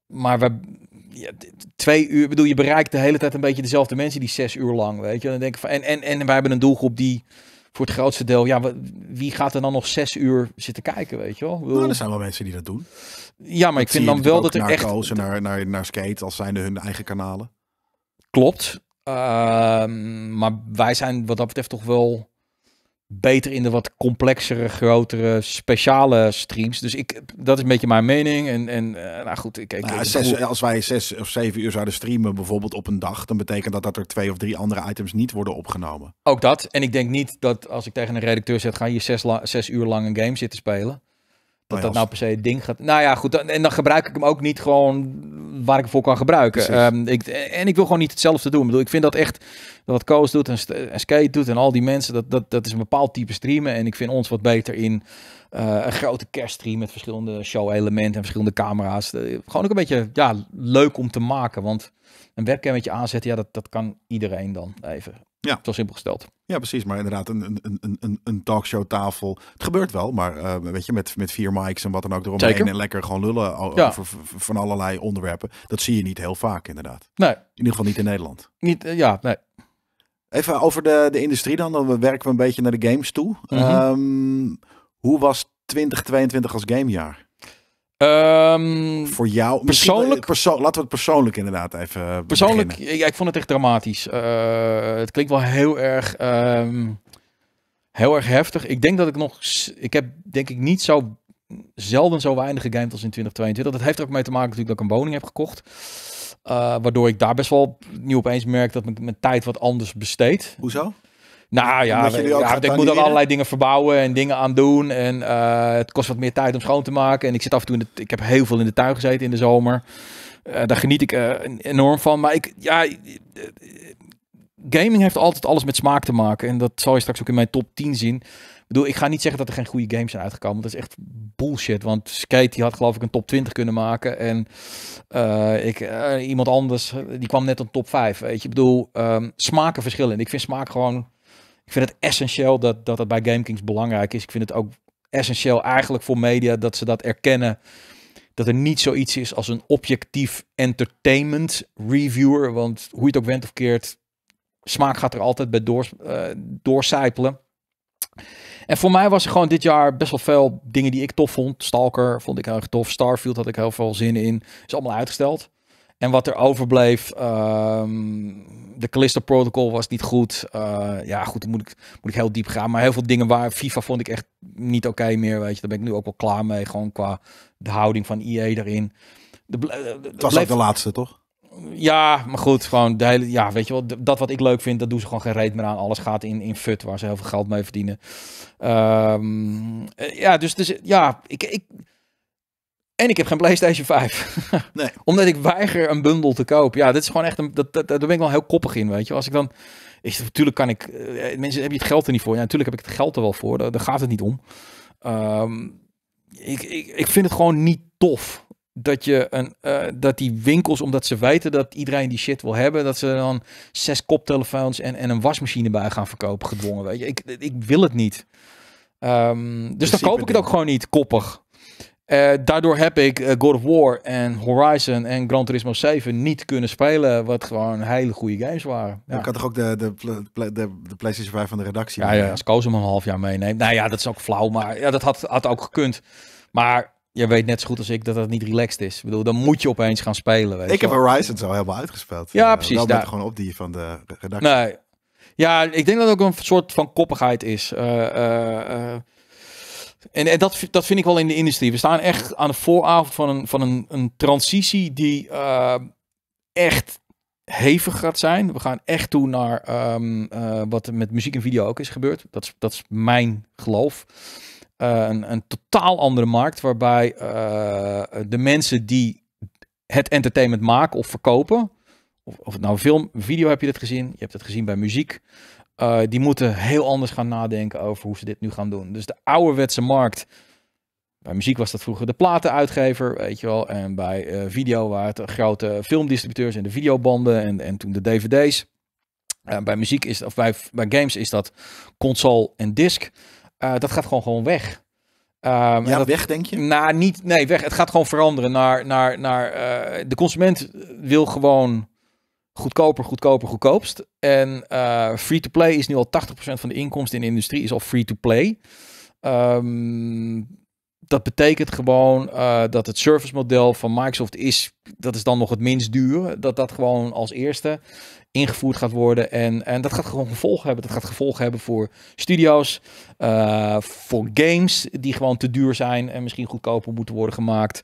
Maar we, ja, twee uur, bedoel, je bereikt de hele tijd een beetje dezelfde mensen die zes uur lang, weet je. Dan denk ik van, en, en, en wij hebben een doelgroep die voor het grootste deel, ja, wie gaat er dan nog zes uur zitten kijken, weet je wel? nou, er zijn wel mensen die dat doen. Ja, maar ik vind dan wel dat er naar echt... Kozen, naar, naar, naar Skate, als zijnde hun eigen kanalen. Klopt. Uh, maar wij zijn wat dat betreft toch wel beter in de wat complexere, grotere, speciale streams. Dus ik, dat is een beetje mijn mening. En, en eh, nou goed, ik, nou als wij zes of zeven uur zouden streamen, bijvoorbeeld op een dag, dan betekent dat dat er twee of drie andere items niet worden opgenomen. Ook dat. En ik denk niet dat als ik tegen een redacteur zeg, ga je zes, zes uur lang een game zitten spelen dat dat nou, nou per se het ding gaat. Nou ja, goed. en dan gebruik ik hem ook niet gewoon waar ik hem voor kan gebruiken. Ehm, ik, en ik wil gewoon niet hetzelfde doen. Ik, bedoel, ik vind dat echt wat Koos doet en, en, Skate doet en al die mensen. Dat, dat, dat is een bepaald type streamen. En ik vind ons wat beter in eh, een grote kerststream met verschillende show-elementen en verschillende camera's. Eh, gewoon ook een beetje ja, leuk om te maken. Want een webcam aanzetten, ja, dat, dat kan iedereen dan even. Ja. Zo simpel gesteld. Ja, precies. Maar inderdaad, een, een, een, een talkshowtafel. Het gebeurt wel, maar eh, weet je, met, met vier mics en wat dan ook eromheen. Zeker. En lekker gewoon lullen over van allerlei onderwerpen. Dat zie je niet heel vaak, inderdaad. Nee. In ieder geval niet in Nederland. Niet, eh, ja, nee. Even over de, de industrie dan. Dan werken we een beetje naar de games toe. Mhm. Ehm, hoe was 2022 als gamejaar? Ehm, voor jou persoonlijk? laten we het persoonlijk inderdaad even. Persoonlijk, ik vond het echt dramatisch. Eh, het klinkt wel heel erg, ehm, heel erg heftig. Ik denk dat ik nog, ik heb denk ik niet zo zelden zo weinig gegamed als in 2022. Dat heeft er ook mee te maken natuurlijk dat ik een woning heb gekocht. Eh, waardoor ik daar best wel nu opeens merk dat ik mijn tijd wat anders besteed. Hoezo? Nou ja, ja ik moet er allerlei dingen verbouwen en dingen aan doen. En eh, het kost wat meer tijd om schoon te maken. En ik zit af en toe in de, ik heb heel veel in de tuin gezeten in de zomer. Eh, daar geniet ik eh, enorm van. Maar ik, ja, gaming heeft altijd alles met smaak te maken. En dat zal je straks ook in mijn top 10 zien. Ik bedoel, ik ga niet zeggen dat er geen goede games zijn uitgekomen. Dat is echt bullshit. Want Skate die had geloof ik een top 20 kunnen maken. En ik, iemand anders, die kwam net een top 5. Weet je, ik bedoel, ehm, smaken verschillen. Ik vind smaak gewoon ik vind het essentieel dat, dat het bij GameKings belangrijk is. Ik vind het ook essentieel eigenlijk voor media dat ze dat erkennen. Dat er niet zoiets is als een objectief entertainment reviewer. Want hoe je het ook went of keert, smaak gaat er altijd bij door, eh, doorcijpelen. En voor mij was er gewoon dit jaar best wel veel dingen die ik tof vond. Stalker vond ik heel erg tof. Starfield had ik heel veel zin in. Is allemaal uitgesteld. En wat er overbleef, ehm, de Callisto Protocol was niet goed. Eh, ja, goed, moet ik, moet ik heel diep gaan. Maar heel veel dingen waar FIFA vond ik echt niet oké meer. Weet je, daar ben ik nu ook wel klaar mee. Gewoon qua de houding van EA daarin. De, eh, het was bleef... ook de laatste, toch? Ja, maar goed, gewoon de hele, ja, weet je wel, dat wat ik leuk vind, dat doen ze gewoon geen reet meer aan. Alles gaat in, in fut, waar ze heel veel geld mee verdienen. Ehm, eh, ja, dus, dus ja, ik, ik, en ik heb geen PlayStation 5. [laughs] Nee. Omdat ik weiger een bundel te kopen. Ja, dit is gewoon echt een. Dat, dat, daar ben ik wel heel koppig in, weet je. Als ik dan. Is, natuurlijk kan ik. Eh, mensen, heb je het geld er niet voor? Ja, natuurlijk heb ik het geld er wel voor. Daar, gaat het niet om. Ehm, ik, ik, ik vind het gewoon niet tof dat, je een, eh, dat die winkels, omdat ze weten dat iedereen die shit wil hebben, dat ze dan zes koptelefoons en, en een wasmachine bij gaan verkopen gedwongen. Weet je, ik, ik wil het niet. Ehm, dus dan koop ik het ook gewoon niet koppig. Eh, daardoor heb ik eh, God of War en Horizon en Gran Turismo 7 niet kunnen spelen. Wat gewoon hele goede games waren. Ik had toch ook de, de, de, de PlayStation 5 van de redactie? Ja, ja als Koos hem een half jaar meeneemt. Nou ja, dat is ook flauw. Maar ja, dat had, had ook gekund. Maar je weet net zo goed als ik dat dat niet relaxed is. Ik bedoel, dan moet je opeens gaan spelen. Weet ik heb Horizon zo helemaal uitgespeeld. Ja, precies. Eh, precies. met gewoon op die van de redactie. Nee. Ja, ik denk dat het ook een soort van koppigheid is. Uh, en, en, dat, dat vind ik wel in de industrie. We staan echt aan de vooravond van een, van een, een transitie die eh, echt hevig gaat zijn. We gaan echt toe naar um, uh, wat met muziek en video ook is gebeurd. Dat is, dat is mijn geloof. Eh, een, een, totaal andere markt waarbij de mensen die het entertainment maken of verkopen. Of, of het nou film, video heb je dat gezien. Je hebt het gezien bij muziek. Eh, die moeten heel anders gaan nadenken over hoe ze dit nu gaan doen. Dus de ouderwetse markt. Bij muziek was dat vroeger de platenuitgever, weet je wel. En bij eh, video waren het grote filmdistributeurs en de videobanden en, en toen de dvd's. Eh, bij muziek is of bij, bij games is dat console en disc. dat gaat gewoon, gewoon weg. Ehm, ja, dat, weg denk je? Nou, niet, nee, weg. Het gaat gewoon veranderen naar, naar, naar de consument wil gewoon goedkoper, goedkoper, goedkoopst. En eh, free-to-play is nu al 80% van de inkomsten in de industrie is al free-to-play. Ehm, dat betekent gewoon eh, dat het service model van Microsoft is, dat is dan nog het minst duur, dat dat gewoon als eerste ingevoerd gaat worden. En, en dat gaat gewoon gevolgen hebben. Dat gaat gevolgen hebben voor studio's, eh, voor games die gewoon te duur zijn en misschien goedkoper moeten worden gemaakt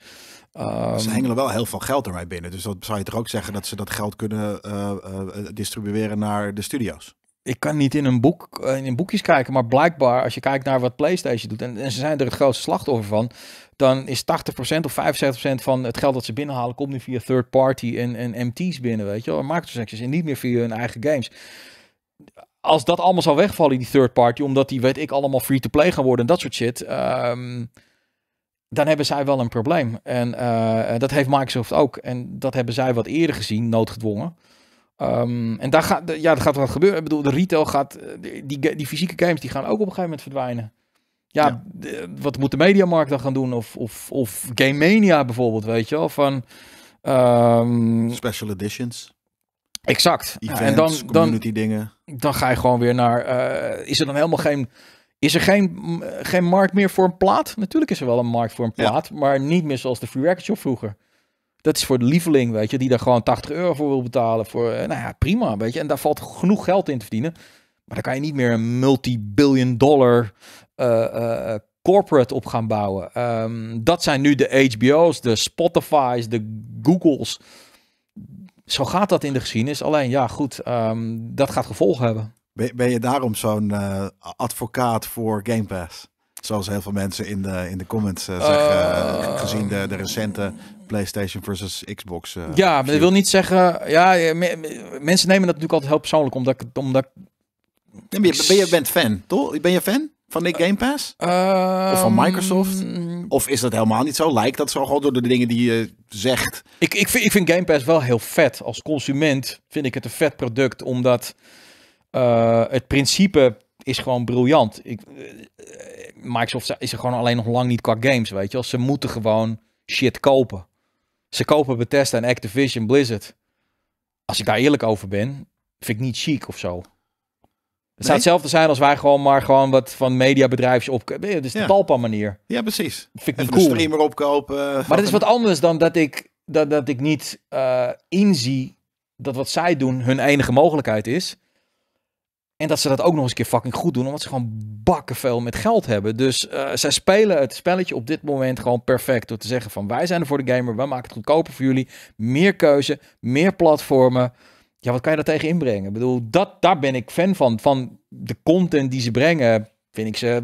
ze ehm, hengelen wel heel veel geld ermee binnen. Dus dat zou je toch ook zeggen dat ze dat geld kunnen eh, eh, eh, distribueren naar de studio's? Ik kan niet in een boek, uh, in boekjes kijken, maar blijkbaar als je kijkt naar wat PlayStation doet en, en ze zijn er het grootste slachtoffer van, dan is 80% of 75% van het geld dat ze binnenhalen komt nu via third party en, en MT's binnen, weet je wel, marketingacties en niet meer via hun eigen games als dat allemaal zou wegvallen, die third party, omdat die, weet ik, allemaal free-to-play gaan worden en dat soort shit. Ehm, dan hebben zij wel een probleem. En eh, dat heeft Microsoft ook. En dat hebben zij wat eerder gezien, noodgedwongen. Ehm, en daar gaat, ja, dat gaat wat gebeuren. Ik bedoel, de retail gaat, eh, die, die fysieke games die gaan ook op een gegeven moment verdwijnen. Ja, wat moet de mediamarkt dan gaan doen? Of, of, of Game Mania bijvoorbeeld, weet je wel? Van, ehm, Special editions. Exact. Events, en dan, community dingen. Dan ga je gewoon weer naar, eh, is er dan helemaal geen is er geen, geen markt meer voor een plaat? Natuurlijk is er wel een markt voor een plaat, maar niet meer zoals de Free Record Shop vroeger. Dat is voor de lieveling, weet je, die daar gewoon 80 euro voor wil betalen. Voor, eh, nou ja, prima, weet je. En daar valt genoeg geld in te verdienen. Maar dan kan je niet meer een multi-billion dollar eh, eh, corporate op gaan bouwen. Ehm, dat zijn nu de HBO's, de Spotify's, de Googles. Zo gaat dat in de geschiedenis. Alleen, ja, goed, ehm, dat gaat gevolgen hebben. Ben, ben je daarom zo'n eh, advocaat voor Game Pass? Zoals heel veel mensen in de, in de comments eh, zeggen, eh, oh. gezien de, recente PlayStation versus Xbox. ja, maar dat wil niet zeggen. Ja, mensen nemen dat natuurlijk altijd heel persoonlijk, omdat ik. Omdat ben, je, bent fan, toch? Ben je fan? Van de Game Pass? of van Microsoft? Mm. Of is dat helemaal niet zo? Lijkt dat zo gewoon door de dingen die je zegt? Ik, ik, vind, ik vind Game Pass wel heel vet. Als consument vind ik het een vet product, omdat eh, het principe is gewoon briljant. Ik, eh, Microsoft is er gewoon alleen nog lang niet qua games, weet je wel. Ze moeten gewoon shit kopen. Ze kopen Bethesda en Activision Blizzard. Als ik daar eerlijk over ben, vind ik niet chic of zo. Het zou hetzelfde zijn als wij gewoon maar gewoon wat van mediabedrijfjes opkopen. Ja, is de Talpa manier. Ja, precies. vind ik niet cool. een streamer opkopen. Eh, maar dat is wat anders dan dat ik, dat, dat ik niet inzie dat wat zij doen hun enige mogelijkheid is. En dat ze dat ook nog eens een keer fucking goed doen, omdat ze gewoon bakken veel met geld hebben. Dus uh, zij spelen het spelletje op dit moment gewoon perfect door te zeggen van wij zijn er voor de gamer, wij maken het goedkoper voor jullie. Meer keuze, meer platformen. Ja, wat kan je daar tegen inbrengen? Ik bedoel, dat, daar ben ik fan van. Van de content die ze brengen, vind ik ze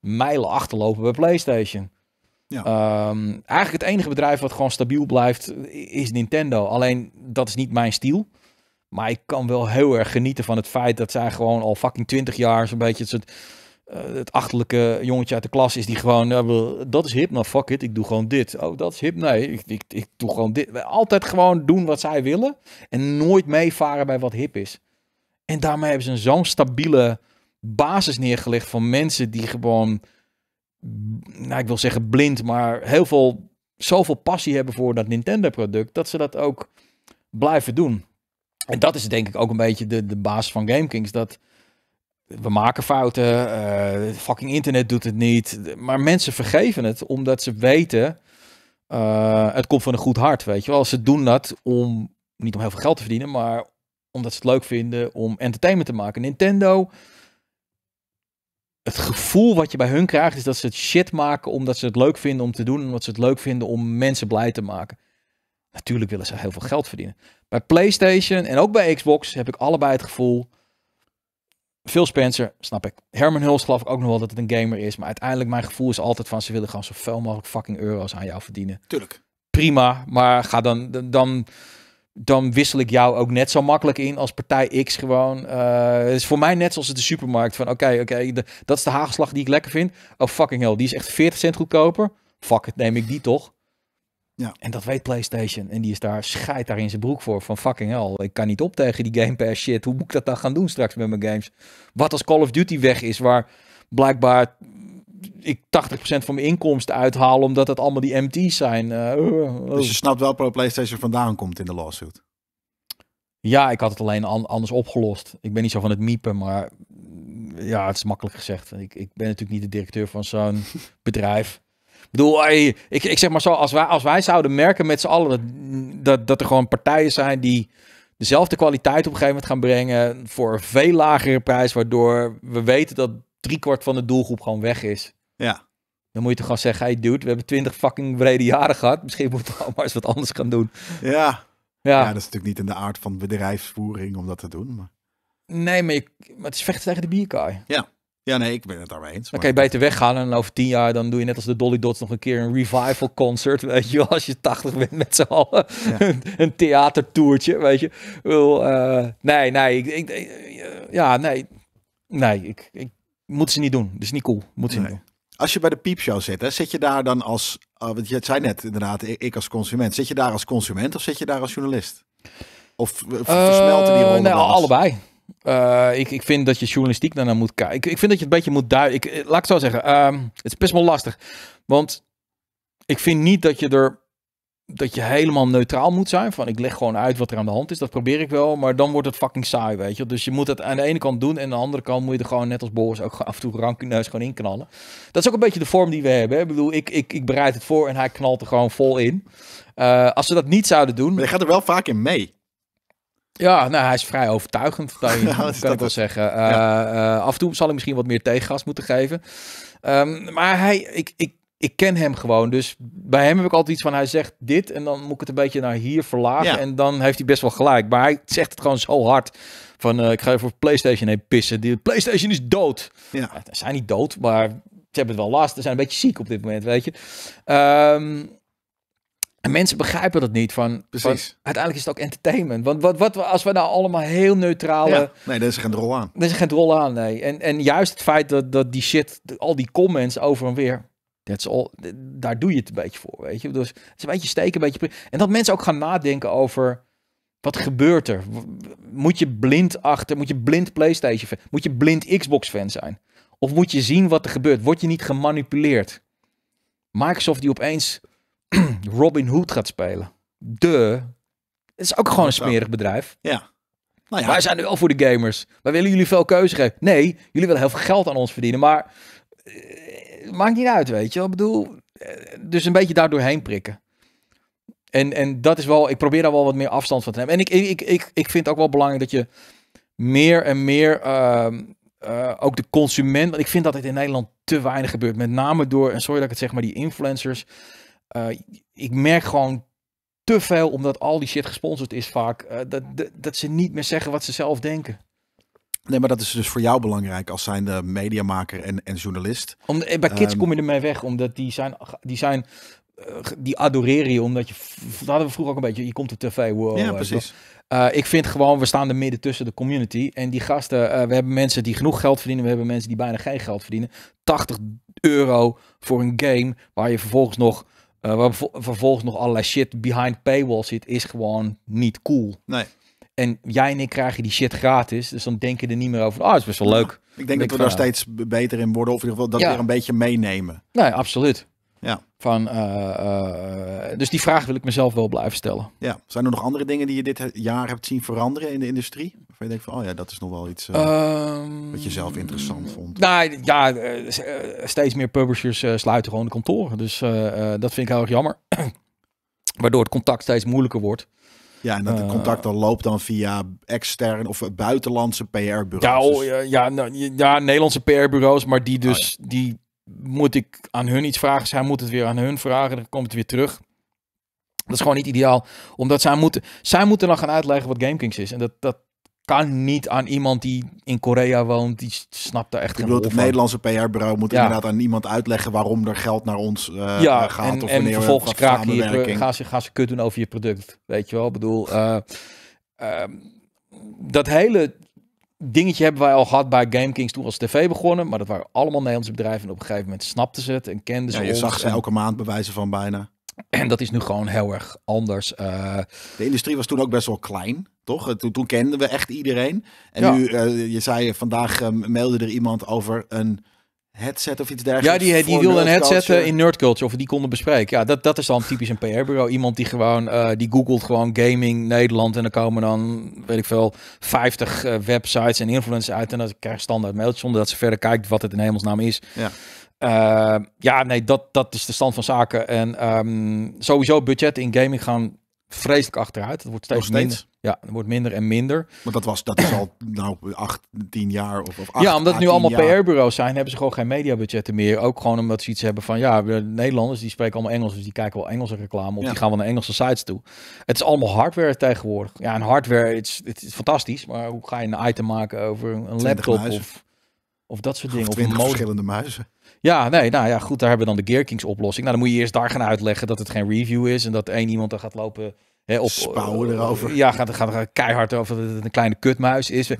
mijlen achterlopen bij PlayStation. Ja. Ehm, eigenlijk het enige bedrijf wat gewoon stabiel blijft is Nintendo. Alleen dat is niet mijn stijl. Maar ik kan wel heel erg genieten van het feit dat zij gewoon al fucking 20 jaar zo'n beetje het, soort, eh, het achterlijke jongetje uit de klas is die gewoon, nou, dat is hip, nou fuck it, ik doe gewoon dit. Oh, dat is hip, nee, ik, ik, ik doe gewoon dit. Altijd gewoon doen wat zij willen en nooit meevaren bij wat hip is. En daarmee hebben ze zo'n stabiele basis neergelegd van mensen die gewoon, nou ik wil zeggen blind, maar heel veel, zoveel passie hebben voor dat Nintendo product, dat ze dat ook blijven doen. En dat is denk ik ook een beetje de, de basis van GameKings. Dat we maken fouten, uh, fucking internet doet het niet. Maar mensen vergeven het omdat ze weten, eh, het komt van een goed hart, weet je wel. Ze doen dat om, niet om heel veel geld te verdienen, maar omdat ze het leuk vinden om entertainment te maken. Nintendo, het gevoel wat je bij hun krijgt is dat ze het shit maken omdat ze het leuk vinden om te doen. Omdat ze het leuk vinden om mensen blij te maken. Natuurlijk willen ze heel veel geld verdienen. Bij PlayStation en ook bij Xbox heb ik allebei het gevoel. Phil Spencer, snap ik. Herman Huls geloof ik ook nog wel dat het een gamer is. Maar uiteindelijk mijn gevoel is altijd van ze willen gewoon zoveel mogelijk fucking euro's aan jou verdienen. Tuurlijk. Prima, maar ga dan, dan, dan wissel ik jou ook net zo makkelijk in als partij X gewoon. Eh, het is voor mij net zoals het de supermarkt. Van oké, oké, dat is de haagslag die ik lekker vind. Oh fucking hell, die is echt 40 cent goedkoper. Fuck het, neem ik die toch. Ja. En dat weet PlayStation. En die is daar, scheid daar in zijn broek voor. Van fucking hell, ik kan niet op tegen die Game Pass shit. Hoe moet ik dat dan gaan doen straks met mijn games? Wat als Call of Duty weg is, waar blijkbaar ik 80% van mijn inkomsten uithaal... omdat het allemaal die MT's zijn. Eh, oh, oh. Dus je snapt wel waar PlayStation vandaan komt in de lawsuit? Ja, ik had het alleen anders opgelost. Ik ben niet zo van het miepen, maar ja, het is makkelijk gezegd. Ik, ik ben natuurlijk niet de directeur van zo'n [laughs] bedrijf ik, ik zeg maar zo, als wij, als wij zouden merken met z'n allen dat, dat, er gewoon partijen zijn die dezelfde kwaliteit op een gegeven moment gaan brengen voor een veel lagere prijs, waardoor we weten dat driekwart van de doelgroep gewoon weg is. Ja. Dan moet je toch gewoon zeggen, hey dude, we hebben twintig fucking brede jaren gehad. Misschien moeten we [laughs] maar eens wat anders gaan doen. Ja. Ja. ja, dat is natuurlijk niet in de aard van bedrijfsvoering om dat te doen. Maar... Nee, maar, maar het is vechten tegen de bierkaai. Ja. Ja, nee, ik ben het daarmee eens. Dan kan je beter weggaan en over tien jaar dan doe je net als de Dolly Dots nog een keer een revival concert, [laughs] weet je als je tachtig bent met z'n allen. [laughs] een theatertoertje, weet je. Wil, eh, nee, nee, ik, ja, nee, nee, ik, ik moet ze niet doen. Dat is niet cool, moet ze niet Als je bij de piepshow zit, hè, zit je daar dan als, uh, want je zei net inderdaad, ik als consument, zit je daar als consument of zit je daar als journalist? Of eh, versmelten die eh, rollen? Uh, nee, allebei. Eh, ik, ik vind dat je journalistiek daarna moet kijken. Ik, ik vind dat je het een beetje moet duiden. Eh, laat ik zo zeggen. Ehm, het is best wel lastig. Want ik vind niet dat je er. Dat je helemaal neutraal moet zijn. Van ik leg gewoon uit wat er aan de hand is. Dat probeer ik wel. Maar dan wordt het fucking saai, weet je. Dus je moet het aan de ene kant doen. En aan de andere kant moet je er gewoon net als Boris ook af en toe neus gewoon inknallen. Dat is ook een beetje de vorm die we hebben. Ik bedoel, ik, ik, ik bereid het voor en hij knalt er gewoon vol in. Eh, als ze dat niet zouden doen. Maar je gaat er wel vaak in mee. Ja, nou, hij is vrij overtuigend, kan, [laughs] kan ik wel zeggen. Eh, eh, af en toe zal ik misschien wat meer tegengas moeten geven. Ehm, maar hij, ik, ik, ik ken hem gewoon. Dus bij hem heb ik altijd iets van, hij zegt dit en dan moet ik het een beetje naar hier verlagen. En dan heeft hij best wel gelijk. Maar hij zegt het gewoon zo hard. Van, eh, ik ga even voor PlayStation heen pissen. Die PlayStation is dood. Ja. ze zijn niet dood, maar ze hebben het wel last. Ze zijn een beetje ziek op dit moment, weet je. Ehm, en mensen begrijpen dat niet. Van, Precies. uiteindelijk is het ook entertainment. Want wat, wat, als we nou allemaal heel neutrale... Ja. Nee, daar is geen rol aan. Daar is geen rol aan, nee. En, en juist het feit dat, dat die shit, al die comments over en weer... That's all, daar doe je het een beetje voor, weet je. Dus het een beetje steken, een beetje... En dat mensen ook gaan nadenken over... Wat gebeurt er? Moet je blind achter, moet je blind PlayStation fan, moet je blind Xbox fan zijn? Of moet je zien wat er gebeurt? Word je niet gemanipuleerd? Microsoft die opeens [clears throat] Robin Hood gaat spelen. De. Het is ook gewoon een smerig bedrijf. Ja. Nou ja. Wij zijn nu wel voor de gamers. Wij willen jullie veel keuze geven. Nee, jullie willen heel veel geld aan ons verdienen. Maar eh, maakt niet uit, weet je. Ik bedoel, eh, dus een beetje daar doorheen prikken. En, en dat is wel, ik probeer daar wel wat meer afstand van te nemen. En ik, ik, ik, ik vind ook wel belangrijk dat je meer en meer ehm, eh, ook de consument. Want ik vind dat het in Nederland te weinig gebeurt. Met name door, en sorry dat ik het zeg, maar die influencers. Eh, ik merk gewoon te veel, omdat al die shit gesponsord is vaak, eh, dat, dat, ze niet meer zeggen wat ze zelf denken. Nee, maar dat is dus voor jou belangrijk als zijnde mediamaker en, en journalist. Om, eh, bij kids ehm, kom je ermee weg, omdat die zijn, die zijn die adoreren je, omdat je, hadden we vroeger ook een beetje, je komt op tv, wow. Ja, precies. ik vind gewoon, we staan er midden tussen de community. En die gasten, we hebben mensen die genoeg geld verdienen, we hebben mensen die bijna geen geld verdienen. 80 euro voor een game waar je vervolgens nog eh, waar vervolgens nog allerlei shit behind paywall zit, is gewoon niet cool. Nee. En jij en ik krijgen die shit gratis, dus dan denken er niet meer over. Ah, oh, het is best wel leuk. ik denk dat we daar steeds beter in worden, of in ieder geval dat ja. weer een beetje meenemen. Nee, absoluut. Ja. Van, eh, eh, dus die vraag wil ik mezelf wel blijven stellen. Ja. Zijn er nog andere dingen die je dit jaar hebt zien veranderen in de industrie? je denkt van, oh ja, dat is nog wel iets eh, wat je zelf interessant ehm, vond? Nou ja, eh, eh, steeds meer publishers sluiten gewoon de kantoren. Dus dat vind ik heel erg jammer. [clears throat] Waardoor het contact steeds moeilijker wordt. Ja, en dat het contact dan loopt dan via extern of buitenlandse PR-bureaus. Ja, oh, dus- nou, ja, ja, Nederlandse PR-bureaus, maar die dus, oh, die moet ik aan hun iets vragen. Zij moeten het weer aan hun vragen, dan komt het weer terug. Dat is gewoon niet ideaal, omdat zij moeten, zij moeten dan gaan uitleggen wat GameKings is. En dat, dat, kan niet aan iemand die in Korea woont. Die snapt er echt Ik bedoel, het Nederlandse PR-bureau moet inderdaad aan iemand uitleggen waarom er geld naar ons eh, gaat. En, of vervolgens kraken je, ga ze, ga ze kut doen over je product. Weet je wel, ik bedoel... Eh, ehm, dat hele dingetje hebben wij al gehad bij GameKings toen als tv begonnen. Maar dat waren allemaal Nederlandse bedrijven. En op een gegeven moment snapten ze het en kenden ze ja, je zag ze elke maand bewijzen van bijna. En dat is nu gewoon heel erg anders. Eh. de industrie was toen ook best wel klein, toch? Eh, toen, kenden we echt iedereen. En nu, uh, je zei vandaag uh, er iemand over een headset of iets dergelijks. Ja, die, die wilde een headset in nerdculture of die konden bespreken. Ja, dat, dat is dan typisch een PR-bureau. Iemand die gewoon, die googelt gewoon gaming Nederland en dan komen dan, weet ik veel, 50 websites en influencers uit en dan krijg je standaard mailtjes zonder dat ze verder kijkt wat het in hemelsnaam is. Ja. Ehm, ja, nee, dat, dat is de stand van zaken. En ehm, sowieso budget in gaming gaan vreselijk achteruit. Het wordt steeds, minder. Ja, het wordt minder en minder. Maar dat, was, dat is al nou, acht, tien jaar of, of acht, Ja, omdat nu allemaal PR-bureaus zijn, hebben ze gewoon geen mediabudgetten meer. Ook gewoon omdat ze iets hebben van, ja, Nederlanders die spreken allemaal Engels, dus die kijken wel Engelse reclame of die gaan wel naar Engelse sites toe. Het is allemaal hardware tegenwoordig. Ja, en hardware, het is, het is fantastisch, maar hoe ga je een item maken over een laptop of, of dat soort dingen? Of, of een verschillende muizen. Ja, nee, nou ja, goed, daar hebben we dan de Gear oplossing. Nou, dan moet je eerst daar gaan uitleggen dat het geen review is en dat één iemand dan gaat lopen hè, op... Spouwen eh, erover. Ja, gaat, gaat, er keihard over dat het een kleine kutmuis is.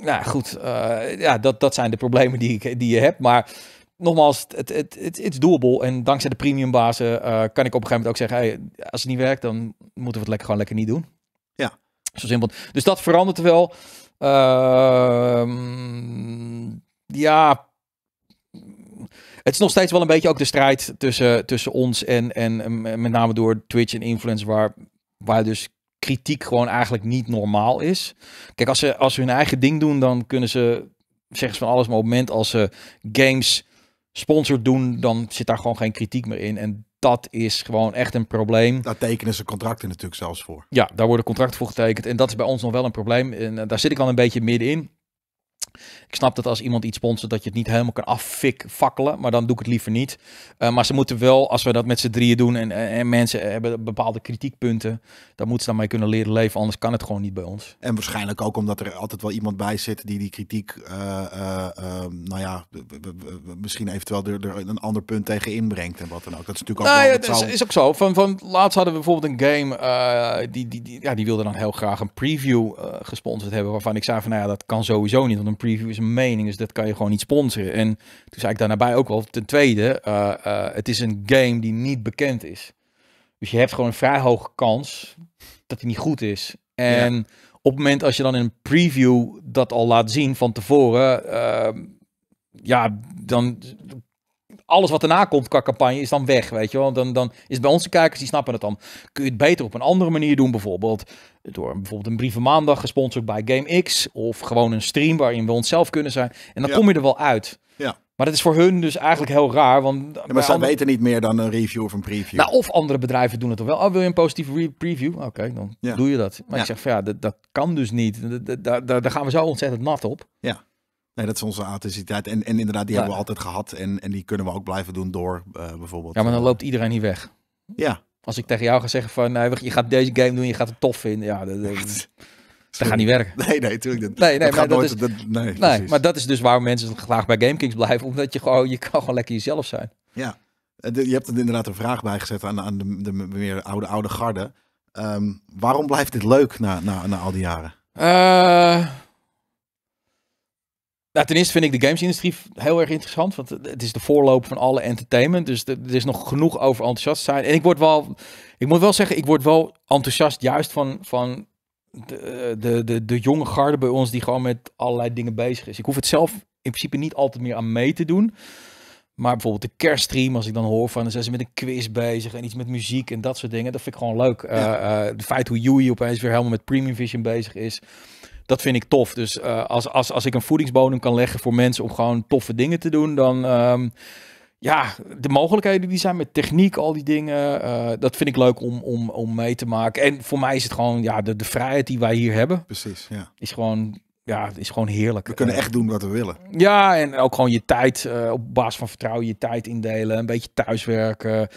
Nou goed, eh, ja, dat, dat zijn de problemen die, ik, die je hebt, maar nogmaals, het is het, het, doable. En dankzij de premiumbazen uh, kan ik op een gegeven moment ook zeggen: hey, als het niet werkt, dan moeten we het lekker, gewoon lekker niet doen. Ja. Zo simpel. Dus dat verandert wel. Ehm, ja, het is nog steeds wel een beetje ook de strijd tussen, tussen ons en, en met name door Twitch en influence, waar, waar dus kritiek gewoon eigenlijk niet normaal is. Kijk, als ze, als hun eigen ding doen, dan kunnen ze zeggen ze van alles. Maar op het moment als ze games sponsored doen, dan zit daar gewoon geen kritiek meer in. En dat is gewoon echt een probleem. Daar tekenen ze contracten natuurlijk zelfs voor. Ja, daar worden contracten voor getekend. En dat is bij ons nog wel een probleem. En eh, daar zit ik al een beetje middenin. Ik snap dat als iemand iets sponsert dat je het niet helemaal kan afvakkelen. Maar dan doe ik het liever niet. Eh, maar ze moeten wel, als we dat met z'n drieën doen en, en, mensen hebben bepaalde kritiekpunten, dan moeten ze daarmee kunnen leren leven. Anders kan het gewoon niet bij ons. En waarschijnlijk ook omdat er altijd wel iemand bij zit die die kritiek, eh, eh, nou ja, misschien eventueel er, een ander punt tegen inbrengt en wat dan ook. Dat is natuurlijk ook wel, ja, is, is, ook zo. Van, van, laatst hadden we bijvoorbeeld een game, die, die, die, ja, die wilde dan heel graag een preview gesponsord hebben, waarvan ik zei van, nou ja, dat kan sowieso niet, want een preview is een mening, dus dat kan je gewoon niet sponsoren. En toen zei ik ook al ten tweede, eh, eh, het is een game die niet bekend is. Dus je hebt gewoon een vrij hoge kans dat hij niet goed is. En op het moment als je dan in een preview dat al laat zien van tevoren, eh, ja, dan alles wat erna komt qua campagne is dan weg, weet je wel. Dan, dan is bij onze kijkers, die snappen het dan. Kun je het beter op een andere manier doen, bijvoorbeeld door bijvoorbeeld een brieven maandag gesponsord bij GameX. Of gewoon een stream waarin we onszelf kunnen zijn. En dan kom je er wel uit. Ja. Maar dat is voor hun dus eigenlijk heel raar. Want ja, maar zij weten niet meer dan een review of een preview. Nou, of andere bedrijven doen het toch wel. Oh, wil je een positieve preview? Oké, dan ja. doe je dat. Maar ik zeg van ja, dat, dat kan dus niet. Daar, daar gaan we zo ontzettend nat op. Ja. Nee, dat is onze authenticiteit. En, en inderdaad, die hebben we altijd gehad. En, en die kunnen we ook blijven doen door eh, bijvoorbeeld... Ja, maar dan eh, loopt iedereen hier weg. Ja. Als ik tegen jou ga zeggen van, nou, je gaat deze game doen, je gaat het tof vinden. Ja, dat, dat, [laughs] gaat niet werken. Nee, nee, natuurlijk Nee, nee, dat maar, dat is, nee, maar dat is dus waar mensen graag bij GameKings blijven. Omdat je gewoon, je kan gewoon lekker jezelf zijn. Ja, eh, je hebt er inderdaad een vraag bijgezet aan, aan de, de meer oude, oude garde. Ehm, waarom blijft dit leuk na, na, na al die jaren? Nou, ten eerste vind ik de gamesindustrie heel erg interessant. Want het is de voorloop van alle entertainment. Dus er is nog genoeg over enthousiast zijn. En ik word wel, ik moet wel zeggen, ik word wel enthousiast juist van, van de, de, de, de jonge garde bij ons die gewoon met allerlei dingen bezig is. Ik hoef het zelf in principe niet altijd meer aan mee te doen. Maar bijvoorbeeld de kerststream, als ik dan hoor van, dan zijn ze met een quiz bezig en iets met muziek en dat soort dingen. Dat vind ik gewoon leuk. Ja. Uh, uh, feit hoe Yui opeens weer helemaal met Premium Vision bezig is dat vind ik tof. Dus eh, als, als, als ik een voedingsbodem kan leggen voor mensen om gewoon toffe dingen te doen, dan ehm, ja, de mogelijkheden die zijn met techniek, al die dingen, eh, dat vind ik leuk om, om, om mee te maken. En voor mij is het gewoon, ja, de, de vrijheid die wij hier hebben. Precies, ja. Is gewoon ja, is gewoon heerlijk. We kunnen echt doen wat we willen. Ja, en ook gewoon je tijd eh, op basis van vertrouwen, je tijd indelen, een beetje thuiswerken.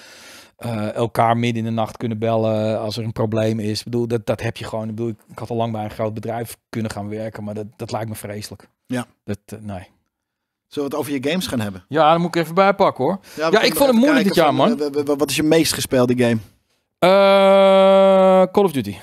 Eh, elkaar midden in de nacht kunnen bellen als er een probleem is. Ik bedoel, dat, dat heb je gewoon. Ik, bedoel, ik had al lang bij een groot bedrijf kunnen gaan werken, maar dat, dat lijkt me vreselijk. Ja. Dat, eh, nee. Zullen we het over je games gaan hebben? Ja, dan moet ik even bijpakken hoor. Ja, ik vond het moeilijk dit jaar, man. Eh, wat is je meest gespeelde game? Uh, Call of Duty.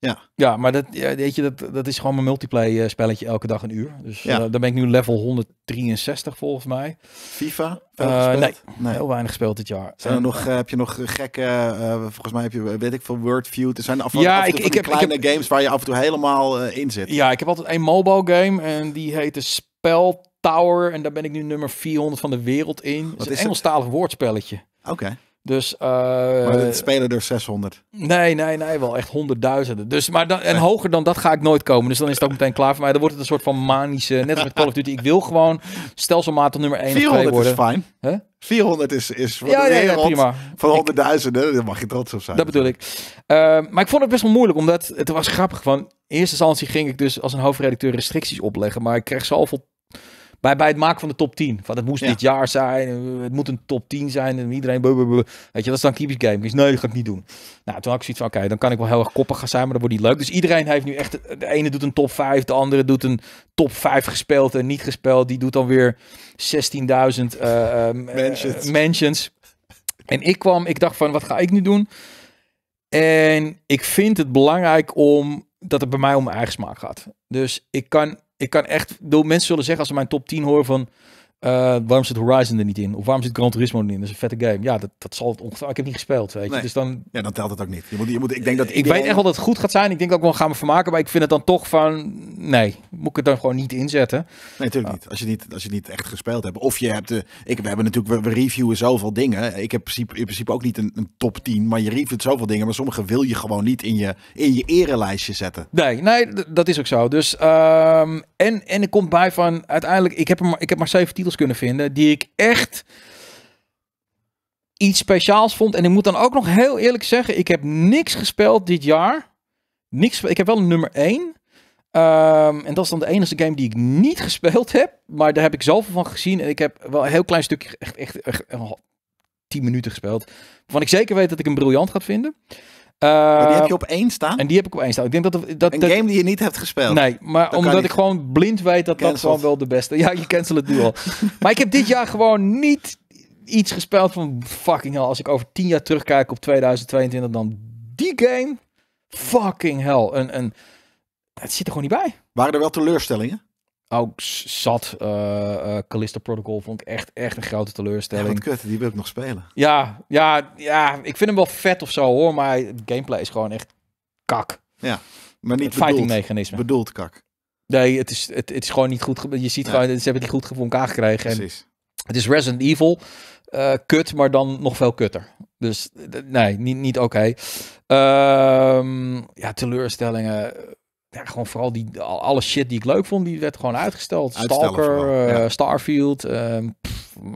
Ja. ja, maar dat, weet je, dat, dat is gewoon mijn multiplayer eh, spelletje elke dag een uur. Dus daar eh, dan ben ik nu level 163 volgens mij. FIFA? Eh, nee, heel weinig gespeeld dit jaar. Zijn er nog, heb je nog gekke, volgens mij heb je, weet ik veel, Wordview. Er zijn af, ja, en toe ik, ik heb, kleine ik heb, games waar je af en toe helemaal in zit. Ja, ik heb altijd een mobile game en die heette Spel Tower. En daar ben ik nu nummer 400 van de wereld in. dat is een Engelstalig woordspelletje. Oké. Dus, spelen er 600. Nee, nee, nee, wel echt honderdduizenden. Dus, maar dan, en hoger dan dat ga ik nooit komen. Dus dan is het ook meteen klaar voor mij. Dan wordt het een soort van manische, net als met Call of Duty. Ik wil gewoon stelselmatig nummer 1 400 of worden. is fijn. 400 is, is voor ja, de prima. Van honderdduizenden, daar mag je trots op zijn. Dat bedoel ik. Ehm, maar ik vond het best wel moeilijk, omdat het was grappig. Van in eerste instantie ging ik dus als een hoofdredacteur restricties opleggen. Maar ik kreeg zoveel bij, bij het maken van de top 10. Van het moest dit jaar zijn, eh, het moet een top 10 zijn en iedereen... Weet je, dat is dan keepers game. Dus nee, dat ga ik niet doen. Nou, toen had ik zoiets van, oké, dan kan ik wel heel erg koppig gaan zijn, maar dat wordt niet leuk. Dus iedereen heeft nu echt, de ene doet een top 5, de andere doet een top 5 gespeeld en niet gespeeld. Die doet dan weer 16.000 uh, mentions. En ik kwam, ik dacht van, wat ga ik nu doen? En ik vind het belangrijk om dat het bij mij om mijn eigen smaak gaat. Dus ik kan ik kan echt, mensen zullen zeggen als ze mijn top 10 horen van eh, waarom zit Horizon er niet in? Of waarom zit Gran Turismo er niet in? Dat is een vette game. Ja, dat, dat zal het ongeveer. Ah, ik heb niet gespeeld, weet je. Dus dan... Ja, dan telt het ook niet. Je moet, je moet, ik denk dat eh, ik weet echt wel dat het goed gaat zijn. Ik denk dat ik wel gaan me vermaken. Maar ik vind het dan toch van... Nee, moet ik het dan gewoon niet inzetten? Nee, natuurlijk ah. niet. Als je niet, als je niet echt gespeeld hebt. Of je hebt... Eh, ik, we hebben natuurlijk... We, reviewen zoveel dingen. Ik heb in principe, ook niet een, een top 10. Maar je reviewt zoveel dingen. Maar sommige wil je gewoon niet in je, in je erenlijstje zetten. Nee, nee, dat is ook zo. Dus... Ehm, en, en er komt bij van... Uiteindelijk... Ik heb, ik heb maar zeven titels kunnen vinden die ik echt iets speciaals vond. En ik moet dan ook nog heel eerlijk zeggen, ik heb niks gespeeld dit jaar. Niks, ik heb wel een nummer 1. Ehm, en dat is dan de enige game die ik niet [laughs] gespeeld heb. Maar daar heb ik zoveel van gezien. En ik heb wel een heel klein stukje, echt, echt, echt, echt 10 eh, minuten gespeeld. Waarvan ik zeker weet dat ik hem briljant ga vinden. Oh, die heb je eh, op één staan? En die heb ik op één staan. Ik denk dat, dat een game die je niet hebt gespeeld. Nee, maar omdat ik gewoon blind weet dat dat gewoon wel de beste. Ja, je cancel het nu al. [laughs] maar ik heb dit jaar gewoon niet iets gespeeld van fucking hell. Als ik over tien jaar terugkijk op 2022, dan die game. Fucking hell. Een, een, het zit er gewoon niet bij. Waren er wel teleurstellingen? ook zat. Uh, Callisto Protocol vond ik echt, echt een grote teleurstelling. wat kut, die wil ik nog spelen. Ja, ja, ja, ik vind hem wel vet of zo hoor, maar gameplay is gewoon echt kak. Ja, maar niet het bedoeld, fighting mechanisme. Bedoeld kak. Nee, het is, het, het is gewoon niet goed. Je ziet ja. gewoon, ze hebben het niet goed gevonden elkaar gekregen. Precies. het is Resident Evil. Eh, kut, maar dan nog veel kutter. Dus nee, niet, niet oké. Ehm, ja, teleurstellingen ja, gewoon vooral die, alle shit die ik leuk vond, die werd gewoon uitgesteld. Stalker, eh, Starfield. Ehm,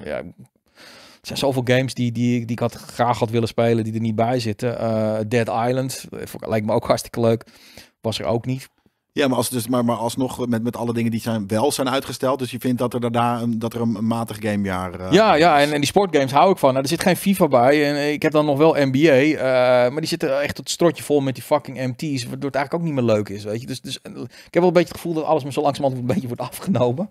ja, er zijn zoveel games die, die, die ik had, graag had willen spelen, die er niet bij zitten. Eh, Dead Island, eh, lijkt me ook hartstikke leuk. Was er ook niet. Ja, maar, als, dus, maar, maar alsnog met, met alle dingen die zijn, wel zijn uitgesteld. Dus je vindt dat er daarna een, dat er een, matig gamejaar. Eh, ja, ja en, en die sportgames hou ik van. Nou, er zit geen FIFA bij. En eh, ik heb dan nog wel NBA. Eh, maar die zitten echt tot strotje vol met die fucking MT's. Waardoor het eigenlijk ook niet meer leuk is. Weet je? Dus, dus ik heb wel een beetje het gevoel dat alles me zo langzamerhand een beetje wordt afgenomen.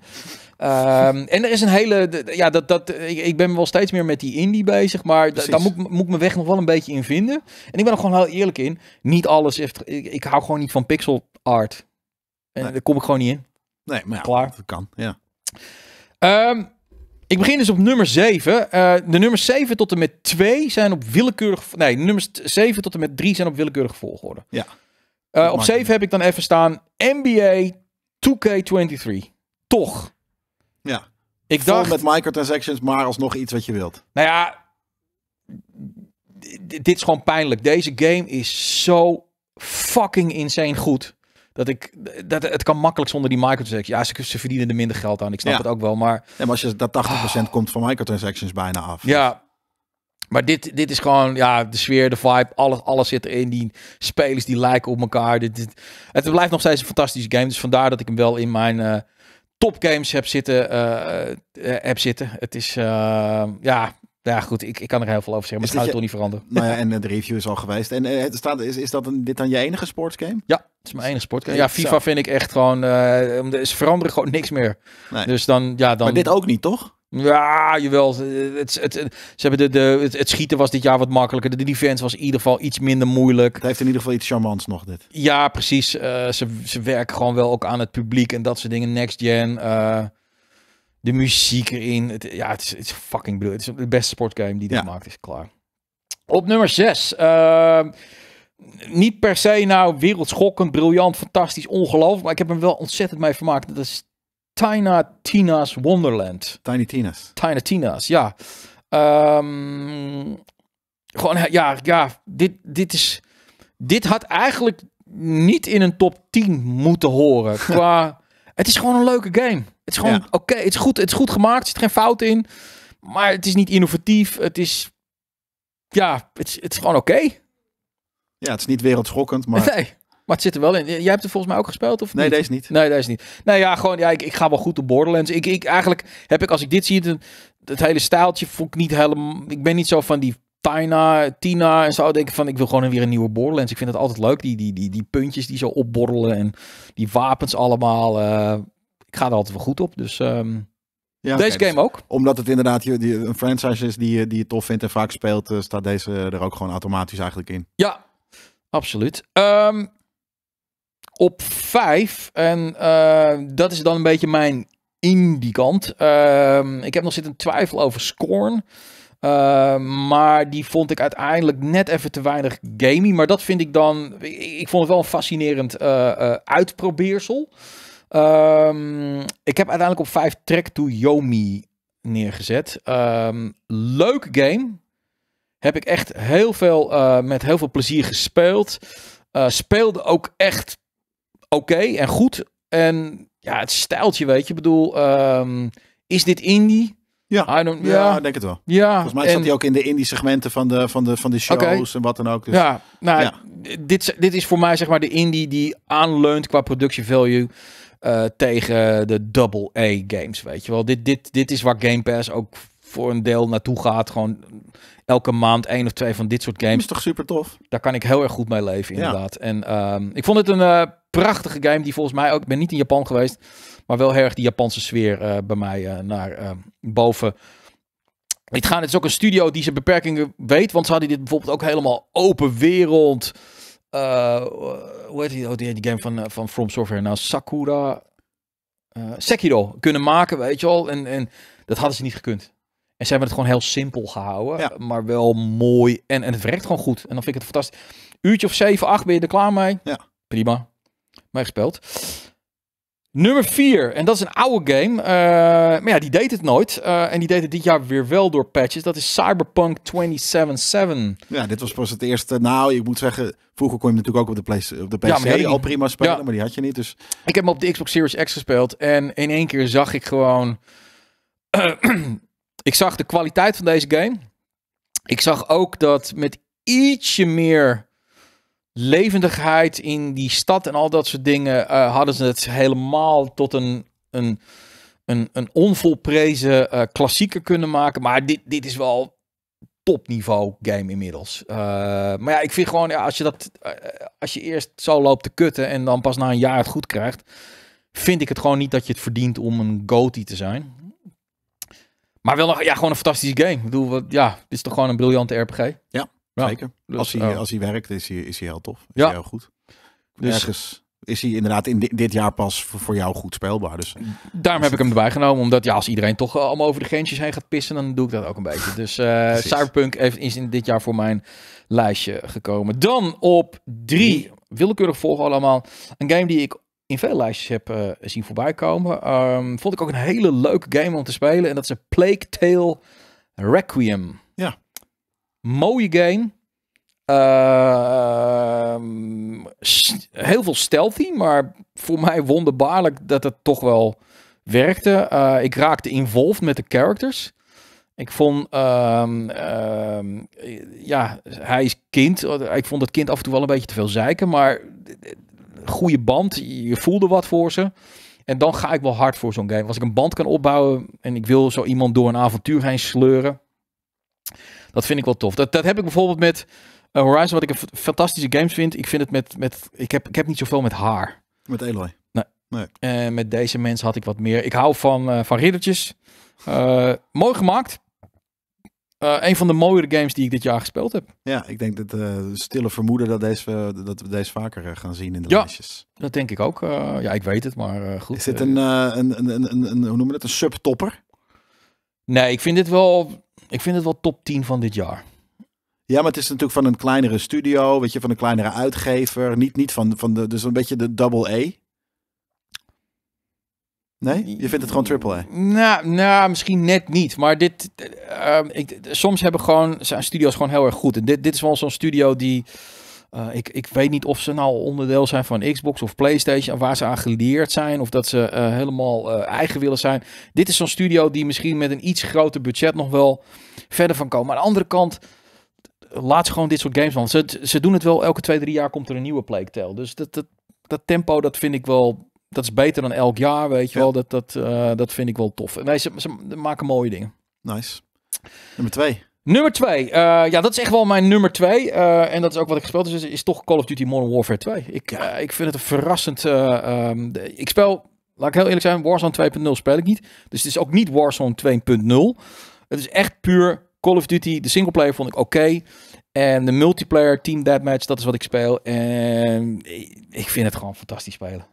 Ehm, en er is een hele. Ja, dat, dat, ik, ik ben wel steeds meer met die indie bezig. Maar daar moet, moet ik mijn weg nog wel een beetje in vinden. En ik ben er gewoon heel eerlijk in. Niet alles. Heeft, ik, ik hou gewoon niet van pixel art. En daar kom ik gewoon niet in. Nee, maar ja, Klaar. dat kan. Ja. Ehm, ik begin dus op nummer 7. Eh, de nummers 7 tot en met 2 zijn op willekeurig... Nee, nummers 7 tot en met 3 zijn op willekeurige volgorde. Ja. Eh, op 7 heb ik dan even staan NBA 2K23. Toch. Ja. Ik Vol dacht... met microtransactions, maar alsnog iets wat je wilt. Nou ja, dit is gewoon pijnlijk. Deze game is zo fucking insane goed dat ik dat het kan makkelijk zonder die microtransactions. Ja, ze, ze verdienen er minder geld aan. Ik snap het ook wel, maar. Ja, maar als je dat 80% ah. komt van microtransactions bijna af. Ja. Maar dit, dit is gewoon, ja, de sfeer, de vibe, alles, alles zit erin. Die spelers die lijken op elkaar. Dit, het blijft nog steeds een fantastische game. Dus vandaar dat ik hem wel in mijn eh, top games heb zitten, eh, eh, heb zitten. Het is, ja, ja, goed, ik, ik kan er heel veel over zeggen, maar het gaat toch niet veranderen. [laughs] Nou ja, en de review is al geweest. En eh, het staat, is, is dat dit dan je enige sportsgame? Ja, het is mijn enige sportgame. Ja, FIFA vind ik echt gewoon, uh, ze veranderen gewoon niks meer. Dus dan, ja, dan... Maar dit ook niet, toch? Ja, jawel. Het, het, het, ze hebben de, de, het, het, schieten was dit jaar wat makkelijker. De defense was in ieder geval iets minder moeilijk. Het heeft in ieder geval iets charmants nog, dit. Ja, precies. Eh, ze, ze werken gewoon wel ook aan het publiek en dat soort dingen. Next gen. Uh, de muziek erin. ja, het is, fucking briljant. Het is de beste sportgame die er maakt. Is klaar. Op nummer 6. Ehm, niet per se nou wereldschokkend, briljant, fantastisch, ongelooflijk. Maar ik heb hem wel ontzettend mee vermaakt. Dat is Tiny Tina's Wonderland. Tiny Tina's. Tiny Tina's, ja. Ehm, gewoon, ja, ja dit, dit is... Dit had eigenlijk niet in een top 10 moeten horen. [laughs] Qua... het is gewoon een leuke game. Het is gewoon oké, het, is goed, het is goed gemaakt, er zit geen fout in. Maar het is niet innovatief, het is... Ja, het is, het is gewoon oké. Ja, het is niet wereldschokkend, maar... [laughs] Nee, maar het zit er wel in. Jij hebt er volgens mij ook gespeeld, of nee, niet? deze niet. Nee, deze niet. Nou ja, gewoon, ja, ik, ik ga wel goed op Borderlands. Ik, ik, eigenlijk heb ik, als ik dit zie, het, het hele staaltje vond ik niet helemaal... Ik ben niet zo van die Tina, Tina en zo. Denken van, ik wil gewoon weer een nieuwe Borderlands. Ik vind het altijd leuk, die, die, die, die puntjes die zo opborrelen en die wapens allemaal. Eh, ik ga er altijd wel goed op. Dus ehm, ja, deze game ook. Omdat het inderdaad je, die, een franchise is die, die je tof vindt en vaak speelt, eh, staat deze er ook gewoon automatisch eigenlijk in. Ja, absoluut. Ehm, op vijf, en eh, dat is dan een beetje mijn indie kant. Ehm, ik heb nog zitten twijfel over Scorn. Eh, maar die vond ik uiteindelijk net even te weinig gamey. Maar dat vind ik dan. Ik, vond het wel een fascinerend uitprobeersel. Ehm, ik heb uiteindelijk op 5 Track to Yomi neergezet. Um, leuk game. Heb ik echt heel veel, eh, met heel veel plezier gespeeld. Eh, speelde ook echt oké en goed. En ja, het stijltje, weet je. Ik bedoel, ehm, is dit indie? Ja, ik ja, denk het wel. Ja, Volgens mij zat hij ook in de indie segmenten van de, van de, van de shows en wat dan ook. Dus, ja, nou, ja. Dit, dit is voor mij zeg maar de indie die aanleunt qua productie value eh, tegen de double A games, weet je wel. Dit, dit, dit is waar Game Pass ook voor een deel naartoe gaat. Gewoon elke maand één of twee van dit soort games. Dat is toch super tof? Daar kan ik heel erg goed mee leven, inderdaad. En ehm, ik vond het een eh, prachtige game die volgens mij ook... Ik ben niet in Japan geweest, maar wel heel erg die Japanse sfeer eh, bij mij naar ehm, boven... Het, het is ook een studio die zijn beperkingen weet. Want ze hadden dit bijvoorbeeld ook helemaal open wereld. Eh, hoe heet die, oh, game van, eh, van From Software nou? Sakura. Eh, Sekiro kunnen maken, weet je wel. En, en dat hadden ze niet gekund. En ze hebben het gewoon heel simpel gehouden, maar wel mooi. En, en het werkt gewoon goed. En dan vind ik het fantastisch. Uurtje of 7, 8 ben je er klaar mee. Ja. Prima. Mij gespeeld. Nummer 4, en dat is een oude game. Eh, maar ja, die deed het nooit. Eh, en die deed het dit jaar weer wel door patches. Dat is Cyberpunk 27-7. Ja, dit was pas het eerste. Nou, ik moet zeggen, vroeger kon je hem natuurlijk ook op de, place, op de PC ja, die... al prima spelen, maar die had je niet. Dus... Ik heb hem op de Xbox Series X gespeeld. En in één keer zag ik gewoon... [clears throat] ik zag de kwaliteit van deze game. Ik zag ook dat met ietsje meer levendigheid in die stad en al dat soort dingen eh, hadden ze het helemaal tot een, een, een, een onvolprezen eh, klassieker kunnen maken. Maar dit, dit is wel topniveau game inmiddels. Eh, maar ja, ik vind gewoon, ja, als je dat, als je eerst zo loopt te kutten en dan pas na een jaar het goed krijgt, vind ik het gewoon niet dat je het verdient om een goatee te zijn. Maar wel nog, ja, gewoon een fantastische game. Ik bedoel, wat, ja, dit is toch gewoon een briljante RPG. Ja. Zeker. Dus, als, hij, oh. als hij werkt, is hij, is hij heel tof. Is ja. hij heel goed. Dus, Ergens is hij inderdaad in dit jaar pas voor, jou goed speelbaar. Dus, Daarom heb dus ik hem erbij genomen. Omdat ja, als iedereen toch eh, allemaal over de grensjes heen gaat pissen, dan doe ik dat ook een beetje. Dus eh, Cyberpunk heeft, is in dit jaar voor mijn lijstje gekomen. Dan op drie, willekeurig volgen allemaal. Een game die ik in veel lijstjes heb eh, zien voorbij komen. Ehm, vond ik ook een hele leuke game om te spelen. En dat is een Plague Tale Requiem. Mooie game. Ehm, heel veel stealthy, maar voor mij wonderbaarlijk dat het toch wel werkte. Eh, ik raakte involved met de characters. Ik vond, ehm, ehm, ja, hij is kind. Ik vond het kind af en toe wel een beetje te veel zeiken, maar goede band. Je voelde wat voor ze. En dan ga ik wel hard voor zo'n game. Als ik een band kan opbouwen en ik wil zo iemand door een avontuur heen sleuren, dat vind ik wel tof. Dat, dat heb ik bijvoorbeeld met eh, Horizon, wat ik een fantastische games vind. Ik vind het met, met ik, heb, ik heb niet zoveel met haar. Met Eloy? Nee. nee. En eh, met deze mensen had ik wat meer. Ik hou van, uh, van riddertjes. mooi gemaakt. een van de mooiere games die ik dit jaar gespeeld heb. Ja, ik denk dat stille vermoeden dat, deze, dat we deze vaker gaan zien in de ja, lijstjes. dat denk ik ook. ja, ik weet het, maar goed. Is dit een, een, een, een, een, hoe noemen we het, een subtopper? Nee, ik vind dit wel ik vind het wel top 10 van dit jaar. Ja, maar het is natuurlijk van een kleinere studio, weet je, van een kleinere uitgever. Niet, niet van, van de, dus een beetje de double A. Nee? Je vindt het gewoon triple A? Nou, nou misschien net niet. Maar dit, eh, ik, soms hebben gewoon, zijn studios gewoon heel erg goed. En dit, dit is wel zo'n studio die eh, ik, ik weet niet of ze nou onderdeel zijn van Xbox of PlayStation, waar ze aan geleerd zijn of dat ze eh, helemaal uh, eigen willen zijn. Dit is zo'n studio die misschien met een iets groter budget nog wel verder van komen. Maar aan de andere kant, laat ze gewoon dit soort games, want ze, ze doen het wel elke twee, drie jaar komt er een nieuwe Plague Dus dat, dat, dat tempo, dat vind ik wel, dat is beter dan elk jaar, weet je wel. Dat, dat, dat vind ik wel tof. Nee, ze, ze maken mooie dingen. Nice. Nummer twee. Nummer 2. Eh, ja, dat is echt wel mijn nummer 2. Eh, en dat is ook wat ik gespeeld heb. Dus is, toch Call of Duty Modern Warfare 2. Ik, eh, ik vind het een verrassend. Ehm, ik speel, laat ik heel eerlijk zijn, Warzone 2.0 speel ik niet. Dus het is ook niet Warzone 2.0. Het is echt puur Call of Duty. De singleplayer vond ik oké. En de multiplayer Team Deathmatch, dat is wat ik speel. En ik vind het gewoon fantastisch spelen.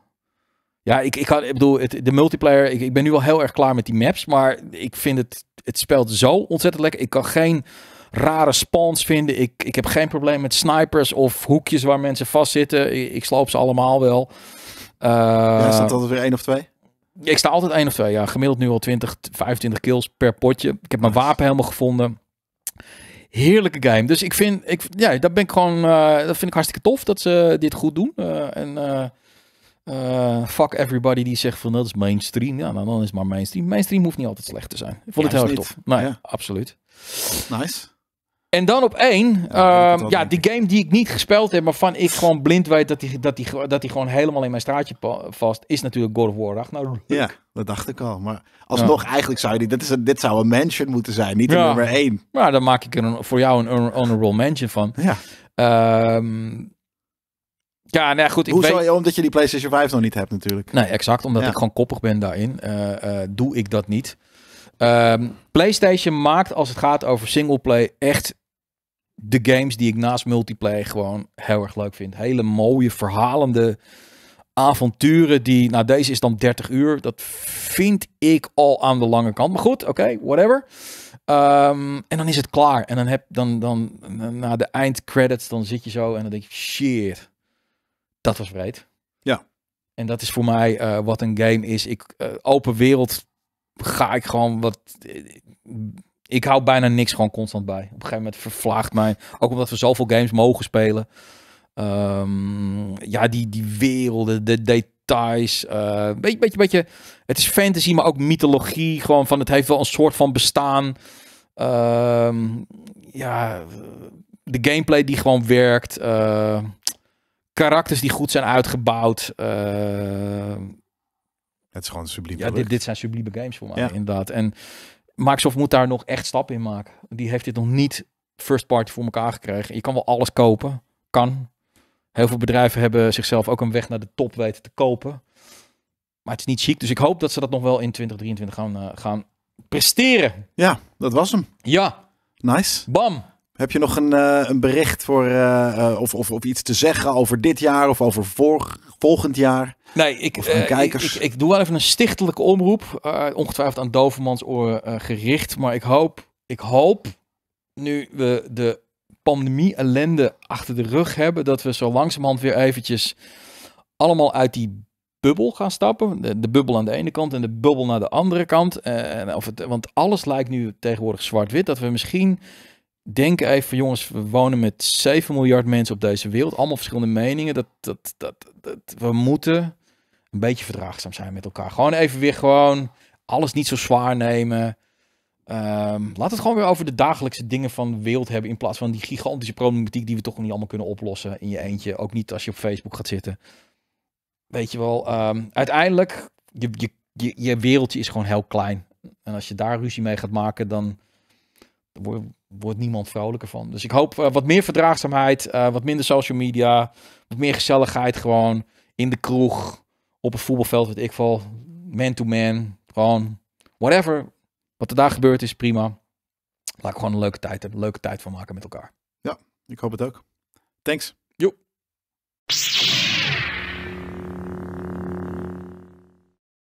Ja, ik, ik, ik bedoel, de multiplayer, ik, ik ben nu al heel erg klaar met die maps, maar ik vind het, het speelt zo ontzettend lekker. Ik kan geen rare spawns vinden. Ik, ik heb geen probleem met snipers of hoekjes waar mensen vastzitten. Ik, sloop ze allemaal wel. Uh, ja, staat eh, altijd weer één of twee? Ik sta altijd één of twee, ja. Gemiddeld nu al 20, 25 kills per potje. Ik heb mijn wapen helemaal gevonden. Heerlijke game. Dus ik vind, ik, ja, dat ben ik gewoon, eh, dat vind ik hartstikke tof dat ze dit goed doen. Eh, en uh, fuck everybody die zegt van dat is mainstream. Ja, nou, dan is maar mainstream. Mainstream hoeft niet altijd slecht te zijn. Ik vond het heel erg tof. Nee, ja. absoluut. Nice. En dan op één, ja, ehm, ja die game die ik niet gespeeld heb, maar van ik gewoon blind weet dat die, dat die, dat die gewoon helemaal in mijn straatje vast, is natuurlijk God of War Ragnarok. Ja, dat dacht ik al. Maar alsnog, eigenlijk zou je, dit, is dit zou een mansion moeten zijn, niet nummer één. Maar dan maak ik er een, voor jou een honorable mansion van. Ja. Ehm, ja, nou goed. Ik Hoe weet... je, omdat je die PlayStation 5 nog niet hebt natuurlijk. Nee, exact. Omdat ik gewoon koppig ben daarin, eh, eh, doe ik dat niet. Ehm, PlayStation maakt als het gaat over singleplay echt de games die ik naast multiplayer gewoon heel erg leuk vind. Hele mooie, verhalende avonturen die... Nou, deze is dan 30 uur. Dat vind ik al aan de lange kant. Maar goed, oké, whatever. Ehm, en dan is het klaar. En dan heb dan, dan, na de eindcredits, dan zit je zo en dan denk je, shit. Dat was breed. Ja. En dat is voor mij eh, wat een game is. Ik, eh, open wereld ga ik gewoon wat... Eh, ik hou bijna niks gewoon constant bij. Op een gegeven moment vervlaagt mij. Ook omdat we zoveel games mogen spelen. Ehm, ja, die, die werelden, de details. beetje, beetje, beetje, het is fantasy, maar ook mythologie. Gewoon van, het heeft wel een soort van bestaan. Ehm, ja, de gameplay die gewoon werkt. Uh, karakters die goed zijn uitgebouwd. Eh, het is gewoon subliem. Ja, dit, dit, zijn sublieme games voor mij, inderdaad. En Microsoft moet daar nog echt stappen in maken. Die heeft dit nog niet first party voor elkaar gekregen. Je kan wel alles kopen. Kan. Heel veel bedrijven hebben zichzelf ook een weg naar de top weten te kopen. Maar het is niet chic. Dus ik hoop dat ze dat nog wel in 2023 gaan, eh, gaan presteren. Ja, dat was hem. Ja. Nice. Bam. Heb je nog een, eh, een bericht voor, eh, eh, of, of, iets te zeggen over dit jaar of over volgend jaar? Nee, ik, Ik, ik, doe wel even een stichtelijke omroep. ongetwijfeld aan Dovermans oor gericht. Maar ik hoop, ik hoop, nu we de pandemie ellende achter de rug hebben, dat we zo langzamerhand weer eventjes allemaal uit die bubbel gaan stappen. De, bubbel aan de ene kant en de bubbel naar de andere kant. of het, want alles lijkt nu tegenwoordig zwart-wit. Dat we misschien denk even, jongens, we wonen met 7 miljard mensen op deze wereld. Allemaal verschillende meningen. Dat, dat, dat, dat, we moeten een beetje verdraagzaam zijn met elkaar. Gewoon even weer gewoon alles niet zo zwaar nemen. Ehm, laat het gewoon weer over de dagelijkse dingen van de wereld hebben. In plaats van die gigantische problematiek die we toch niet allemaal kunnen oplossen in je eentje. Ook niet als je op Facebook gaat zitten. Weet je wel, ehm, uiteindelijk, je, je, je, je wereldje is gewoon heel klein. En als je daar ruzie mee gaat maken, dan, dan word je wordt niemand vrolijker van. Dus ik hoop eh, wat meer verdraagzaamheid, eh, wat minder social media, wat meer gezelligheid gewoon in de kroeg, op het voetbalveld, weet ik val, man to man, gewoon whatever. Wat er daar gebeurt is, prima. Laat ik gewoon een leuke tijd, een leuke tijd van maken met elkaar. Ja, ik hoop het ook. Thanks. Joep.